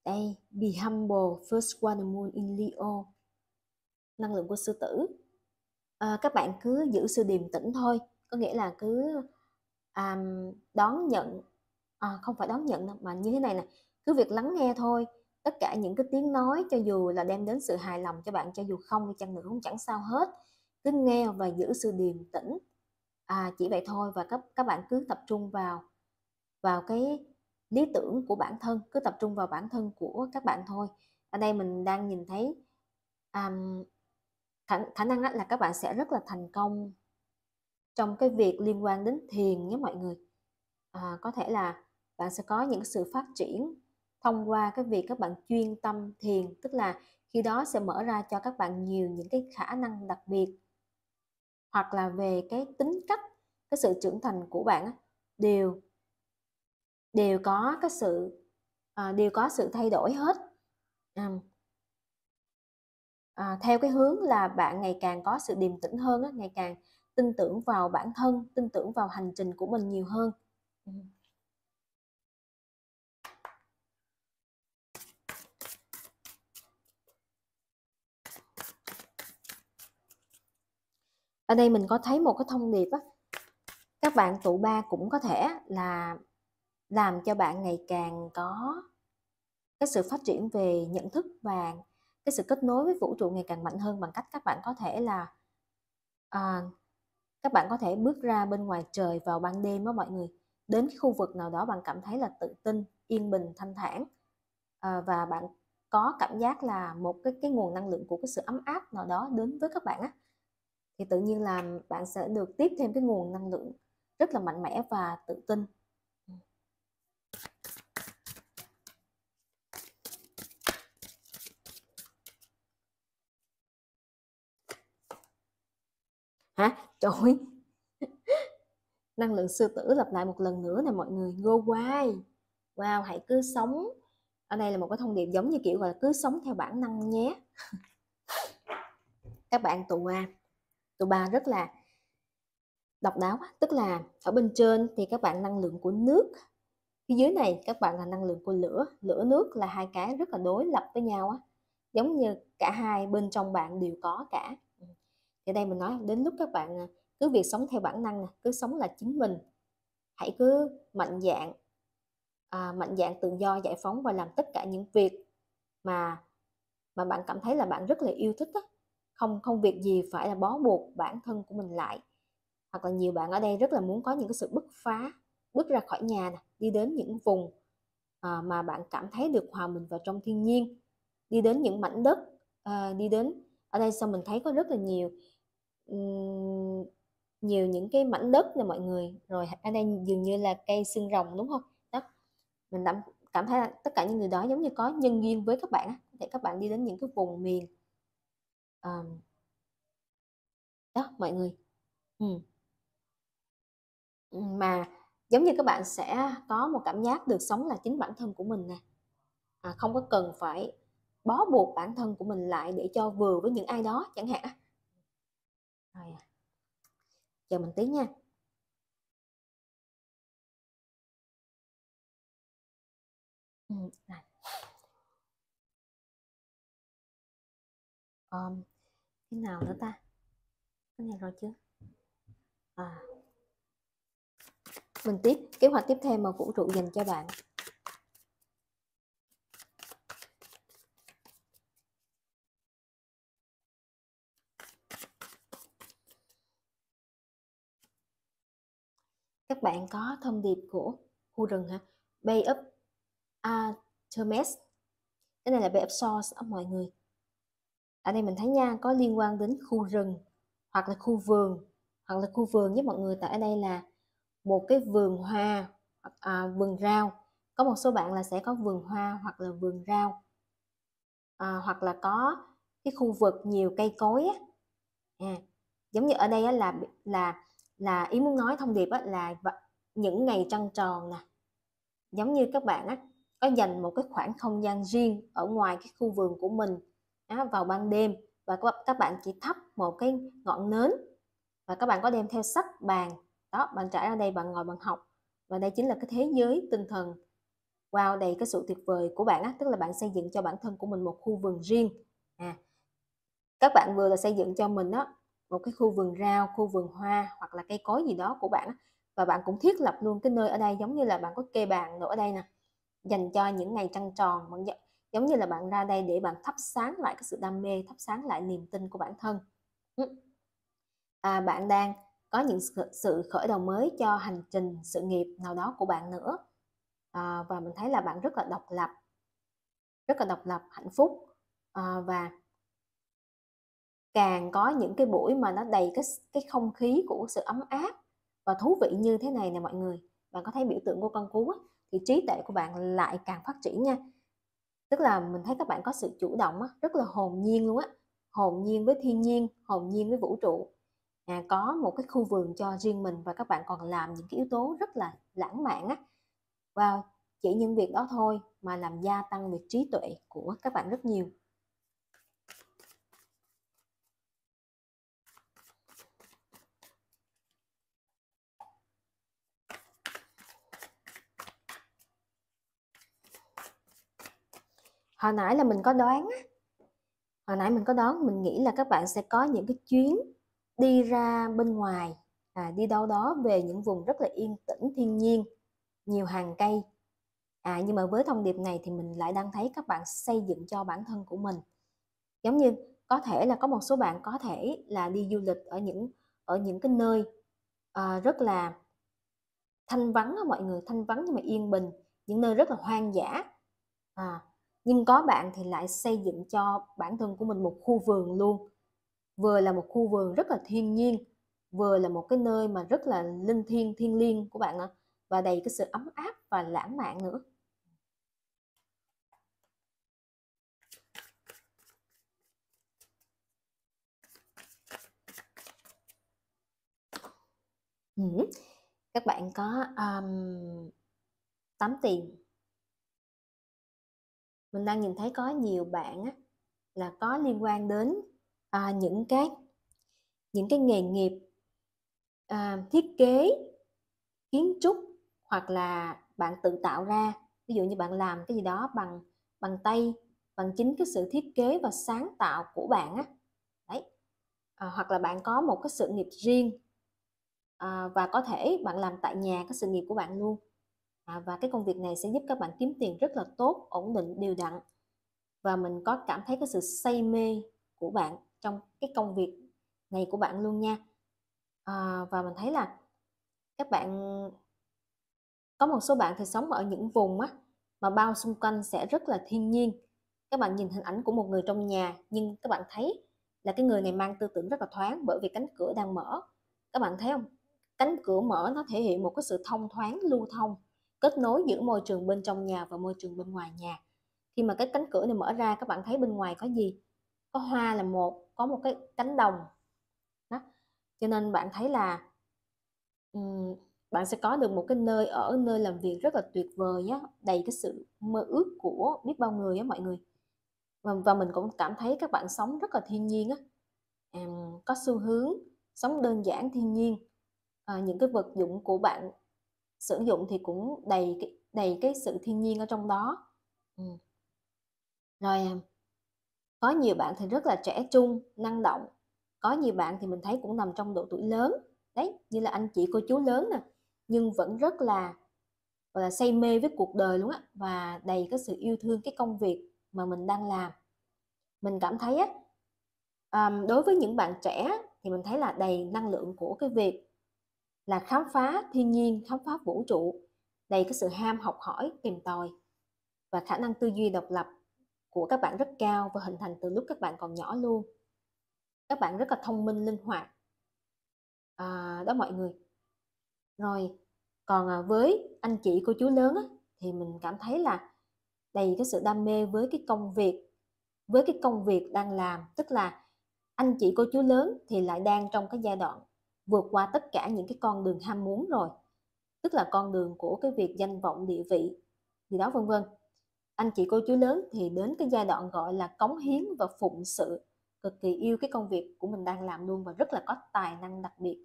đây be humble first one moon in leo năng lượng của sư tử à, các bạn cứ giữ sự điềm tĩnh thôi có nghĩa là cứ um, đón nhận à, không phải đón nhận đâu, mà như thế này nè cứ việc lắng nghe thôi tất cả những cái tiếng nói cho dù là đem đến sự hài lòng cho bạn cho dù không thì chăng nữa cũng chẳng sao hết cứ nghe và giữ sự điềm tĩnh à, chỉ vậy thôi và các các bạn cứ tập trung vào vào cái lý tưởng của bản thân cứ tập trung vào bản thân của các bạn thôi ở đây mình đang nhìn thấy um, khả, khả năng là các bạn sẽ rất là thành công trong cái việc liên quan đến thiền nhé mọi người à, có thể là bạn sẽ có những sự phát triển thông qua cái việc các bạn chuyên tâm thiền tức là khi đó sẽ mở ra cho các bạn nhiều những cái khả năng đặc biệt hoặc là về cái tính cách cái sự trưởng thành của bạn đều đều có cái sự à, đều có sự thay đổi hết à, à, theo cái hướng là bạn ngày càng có sự điềm tĩnh hơn á, ngày càng tin tưởng vào bản thân tin tưởng vào hành trình của mình nhiều hơn ở đây mình có thấy một cái thông điệp á các bạn tụ ba cũng có thể là làm cho bạn ngày càng có cái sự phát triển về nhận thức và cái sự kết nối với vũ trụ ngày càng mạnh hơn bằng cách các bạn có thể là à, các bạn có thể bước ra bên ngoài trời vào ban đêm đó mọi người đến khu vực nào đó bạn cảm thấy là tự tin yên bình thanh thản à, và bạn có cảm giác là một cái cái nguồn năng lượng của cái sự ấm áp nào đó đến với các bạn á thì tự nhiên là bạn sẽ được tiếp thêm cái nguồn năng lượng rất là mạnh mẽ và tự tin Chổi Năng lượng sư tử lặp lại một lần nữa nè mọi người Go wild Wow hãy cứ sống Ở đây là một cái thông điệp giống như kiểu gọi là cứ sống theo bản năng nhé Các bạn tù ba tù ba rất là độc đáo Tức là ở bên trên thì các bạn năng lượng của nước Phía dưới này các bạn là năng lượng của lửa Lửa nước là hai cái rất là đối lập với nhau á Giống như cả hai bên trong bạn đều có cả thì đây mình nói đến lúc các bạn à, cứ việc sống theo bản năng cứ sống là chính mình hãy cứ mạnh dạng, à, mạnh dạng tự do giải phóng và làm tất cả những việc mà mà bạn cảm thấy là bạn rất là yêu thích đó. không không việc gì phải là bó buộc bản thân của mình lại hoặc là nhiều bạn ở đây rất là muốn có những cái sự bứt phá bước ra khỏi nhà nè, đi đến những vùng à, mà bạn cảm thấy được hòa mình vào trong thiên nhiên đi đến những mảnh đất à, đi đến ở đây sao mình thấy có rất là nhiều nhiều những cái mảnh đất nè mọi người rồi anh đây dường như là cây xương rồng đúng không đó mình cảm cảm thấy là tất cả những người đó giống như có nhân duyên với các bạn để các bạn đi đến những cái vùng miền um, đó mọi người ừ. mà giống như các bạn sẽ có một cảm giác được sống là chính bản thân của mình nè à, không có cần phải bó buộc bản thân của mình lại để cho vừa với những ai đó chẳng hạn rồi à. chờ mình tí nha ừ, Um, cái nào nữa ta cái này rồi chứ à mình tiếp kế hoạch tiếp theo mà vũ trụ dành cho bạn các bạn có thông điệp của khu rừng ha bay up Artemis cái này là bay up source đó mọi người ở đây mình thấy nha có liên quan đến khu rừng hoặc là khu vườn hoặc là khu vườn với mọi người tại ở đây là một cái vườn hoa hoặc à, vườn rau có một số bạn là sẽ có vườn hoa hoặc là vườn rau à, hoặc là có cái khu vực nhiều cây cối á. À, giống như ở đây á, là là là ý muốn nói thông điệp là những ngày trăng tròn nè giống như các bạn á, có dành một cái khoảng không gian riêng ở ngoài cái khu vườn của mình á, vào ban đêm và các bạn chỉ thắp một cái ngọn nến và các bạn có đem theo sách bàn đó bạn trải ra đây bạn ngồi bạn học và đây chính là cái thế giới tinh thần wow đầy cái sự tuyệt vời của bạn á tức là bạn xây dựng cho bản thân của mình một khu vườn riêng à các bạn vừa là xây dựng cho mình đó một cái khu vườn rau khu vườn hoa hoặc là cây cối gì đó của bạn và bạn cũng thiết lập luôn cái nơi ở đây giống như là bạn có kê bàn đồ ở đây nè dành cho những ngày trăng tròn giống như là bạn ra đây để bạn thắp sáng lại cái sự đam mê thắp sáng lại niềm tin của bản thân à, bạn đang có những sự khởi đầu mới cho hành trình sự nghiệp nào đó của bạn nữa à, và mình thấy là bạn rất là độc lập rất là độc lập hạnh phúc à, và càng có những cái buổi mà nó đầy cái cái không khí của sự ấm áp và thú vị như thế này nè mọi người bạn có thấy biểu tượng của con cú á, thì trí tuệ của bạn lại càng phát triển nha tức là mình thấy các bạn có sự chủ động á, rất là hồn nhiên luôn á hồn nhiên với thiên nhiên hồn nhiên với vũ trụ à, có một cái khu vườn cho riêng mình và các bạn còn làm những cái yếu tố rất là lãng mạn á và chỉ những việc đó thôi mà làm gia tăng việc trí tuệ của các bạn rất nhiều hồi nãy là mình có đoán á hồi nãy mình có đoán mình nghĩ là các bạn sẽ có những cái chuyến đi ra bên ngoài à, đi đâu đó về những vùng rất là yên tĩnh thiên nhiên nhiều hàng cây à, nhưng mà với thông điệp này thì mình lại đang thấy các bạn xây dựng cho bản thân của mình giống như có thể là có một số bạn có thể là đi du lịch ở những ở những cái nơi à, rất là thanh vắng đó mọi người thanh vắng nhưng mà yên bình những nơi rất là hoang dã à, nhưng có bạn thì lại xây dựng cho bản thân của mình một khu vườn luôn vừa là một khu vườn rất là thiên nhiên vừa là một cái nơi mà rất là linh thiêng thiên liêng của bạn ạ và đầy cái sự ấm áp và lãng mạn nữa các bạn có um, tắm tiền mình đang nhìn thấy có nhiều bạn á, là có liên quan đến à, những cái những cái nghề nghiệp à, thiết kế kiến trúc hoặc là bạn tự tạo ra ví dụ như bạn làm cái gì đó bằng bằng tay bằng chính cái sự thiết kế và sáng tạo của bạn á đấy à, hoặc là bạn có một cái sự nghiệp riêng à, và có thể bạn làm tại nhà cái sự nghiệp của bạn luôn à, và cái công việc này sẽ giúp các bạn kiếm tiền rất là tốt ổn định đều đặn và mình có cảm thấy cái sự say mê của bạn trong cái công việc này của bạn luôn nha à, và mình thấy là các bạn có một số bạn thì sống ở những vùng á mà bao xung quanh sẽ rất là thiên nhiên các bạn nhìn hình ảnh của một người trong nhà nhưng các bạn thấy là cái người này mang tư tưởng rất là thoáng bởi vì cánh cửa đang mở các bạn thấy không cánh cửa mở nó thể hiện một cái sự thông thoáng lưu thông kết nối giữa môi trường bên trong nhà và môi trường bên ngoài nhà khi mà cái cánh cửa này mở ra các bạn thấy bên ngoài có gì có hoa là một có một cái cánh đồng đó cho nên bạn thấy là um, bạn sẽ có được một cái nơi ở nơi làm việc rất là tuyệt vời nhé đầy cái sự mơ ước của biết bao người á mọi người và, và mình cũng cảm thấy các bạn sống rất là thiên nhiên á um, có xu hướng sống đơn giản thiên nhiên à, những cái vật dụng của bạn sử dụng thì cũng đầy cái đầy cái sự thiên nhiên ở trong đó ừ. rồi à, có nhiều bạn thì rất là trẻ trung năng động có nhiều bạn thì mình thấy cũng nằm trong độ tuổi lớn đấy như là anh chị cô chú lớn nè nhưng vẫn rất là là say mê với cuộc đời luôn á và đầy cái sự yêu thương cái công việc mà mình đang làm mình cảm thấy á um, đối với những bạn trẻ thì mình thấy là đầy năng lượng của cái việc là khám phá thiên nhiên, khám phá vũ trụ, đầy cái sự ham học hỏi, tìm tòi và khả năng tư duy độc lập của các bạn rất cao và hình thành từ lúc các bạn còn nhỏ luôn. Các bạn rất là thông minh, linh hoạt. À, đó mọi người. Rồi, còn à, với anh chị cô chú lớn á, thì mình cảm thấy là đầy cái sự đam mê với cái công việc với cái công việc đang làm tức là anh chị cô chú lớn thì lại đang trong cái giai đoạn vượt qua tất cả những cái con đường ham muốn rồi tức là con đường của cái việc danh vọng địa vị gì đó vân vân anh chị cô chú lớn thì đến cái giai đoạn gọi là cống hiến và phụng sự cực kỳ yêu cái công việc của mình đang làm luôn và rất là có tài năng đặc biệt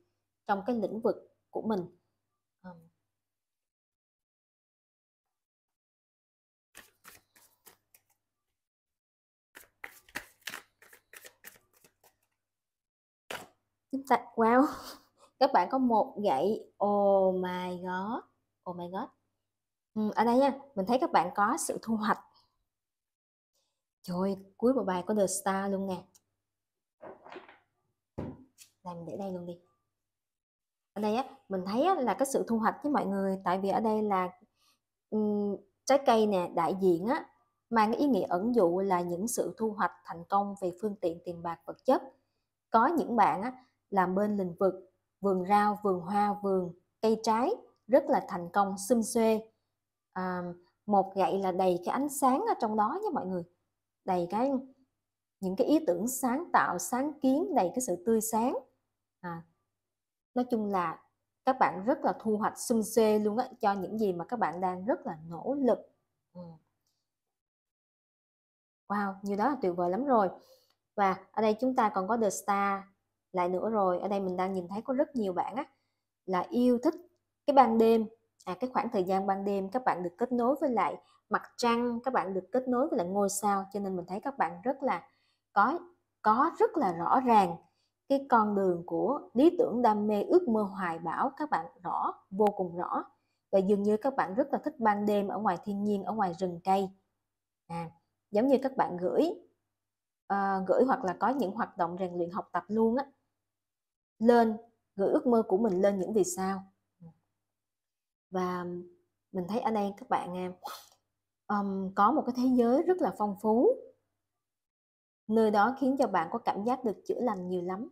trong cái lĩnh vực của mình ờ, chúng ta wow các bạn có một gậy oh my god oh my god ừ, ở đây nha mình thấy các bạn có sự thu hoạch trời cuối một bài có the star luôn nè đây để đây luôn đi ở đây á mình thấy á, là cái sự thu hoạch với mọi người tại vì ở đây là um, trái cây nè đại diện á mang cái ý nghĩa ẩn dụ là những sự thu hoạch thành công về phương tiện tiền bạc vật chất có những bạn á, làm bên lĩnh vực vườn rau, vườn hoa, vườn cây trái rất là thành công, xum xuê. À, một gậy là đầy cái ánh sáng ở trong đó nha mọi người. Đầy cái những cái ý tưởng sáng tạo, sáng kiến, đầy cái sự tươi sáng. À, nói chung là các bạn rất là thu hoạch xum xuê luôn á cho những gì mà các bạn đang rất là nỗ lực. Ừ. Wow, như đó là tuyệt vời lắm rồi. Và ở đây chúng ta còn có The Star lại nữa rồi ở đây mình đang nhìn thấy có rất nhiều bạn á là yêu thích cái ban đêm à, cái khoảng thời gian ban đêm các bạn được kết nối với lại mặt trăng các bạn được kết nối với lại ngôi sao cho nên mình thấy các bạn rất là có có rất là rõ ràng cái con đường của lý tưởng đam mê ước mơ hoài bão các bạn rõ vô cùng rõ và dường như các bạn rất là thích ban đêm ở ngoài thiên nhiên ở ngoài rừng cây à, giống như các bạn gửi uh, gửi hoặc là có những hoạt động rèn luyện học tập luôn á lên gửi ước mơ của mình lên những vì sao và mình thấy ở đây các bạn um, có một cái thế giới rất là phong phú nơi đó khiến cho bạn có cảm giác được chữa lành nhiều lắm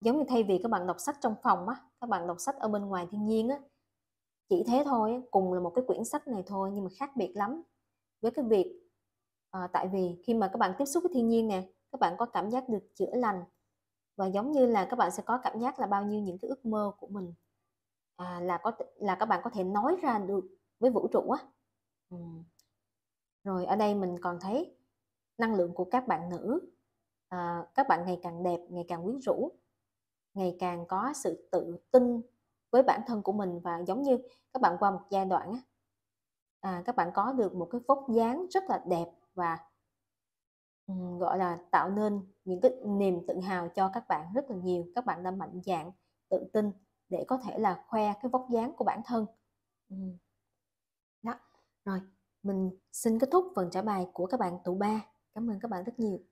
giống như thay vì các bạn đọc sách trong phòng á các bạn đọc sách ở bên ngoài thiên nhiên á chỉ thế thôi cùng là một cái quyển sách này thôi nhưng mà khác biệt lắm với cái việc à, tại vì khi mà các bạn tiếp xúc với thiên nhiên nè các bạn có cảm giác được chữa lành và giống như là các bạn sẽ có cảm giác là bao nhiêu những cái ước mơ của mình à, là có là các bạn có thể nói ra được với vũ trụ á ừ. rồi ở đây mình còn thấy năng lượng của các bạn nữ à, các bạn ngày càng đẹp ngày càng quyến rũ ngày càng có sự tự tin với bản thân của mình và giống như các bạn qua một giai đoạn á, à, các bạn có được một cái phốt dáng rất là đẹp và gọi là tạo nên những cái niềm tự hào cho các bạn rất là nhiều các bạn đã mạnh dạn tự tin để có thể là khoe cái vóc dáng của bản thân đó rồi mình xin kết thúc phần trả bài của các bạn tụ ba cảm ơn các bạn rất nhiều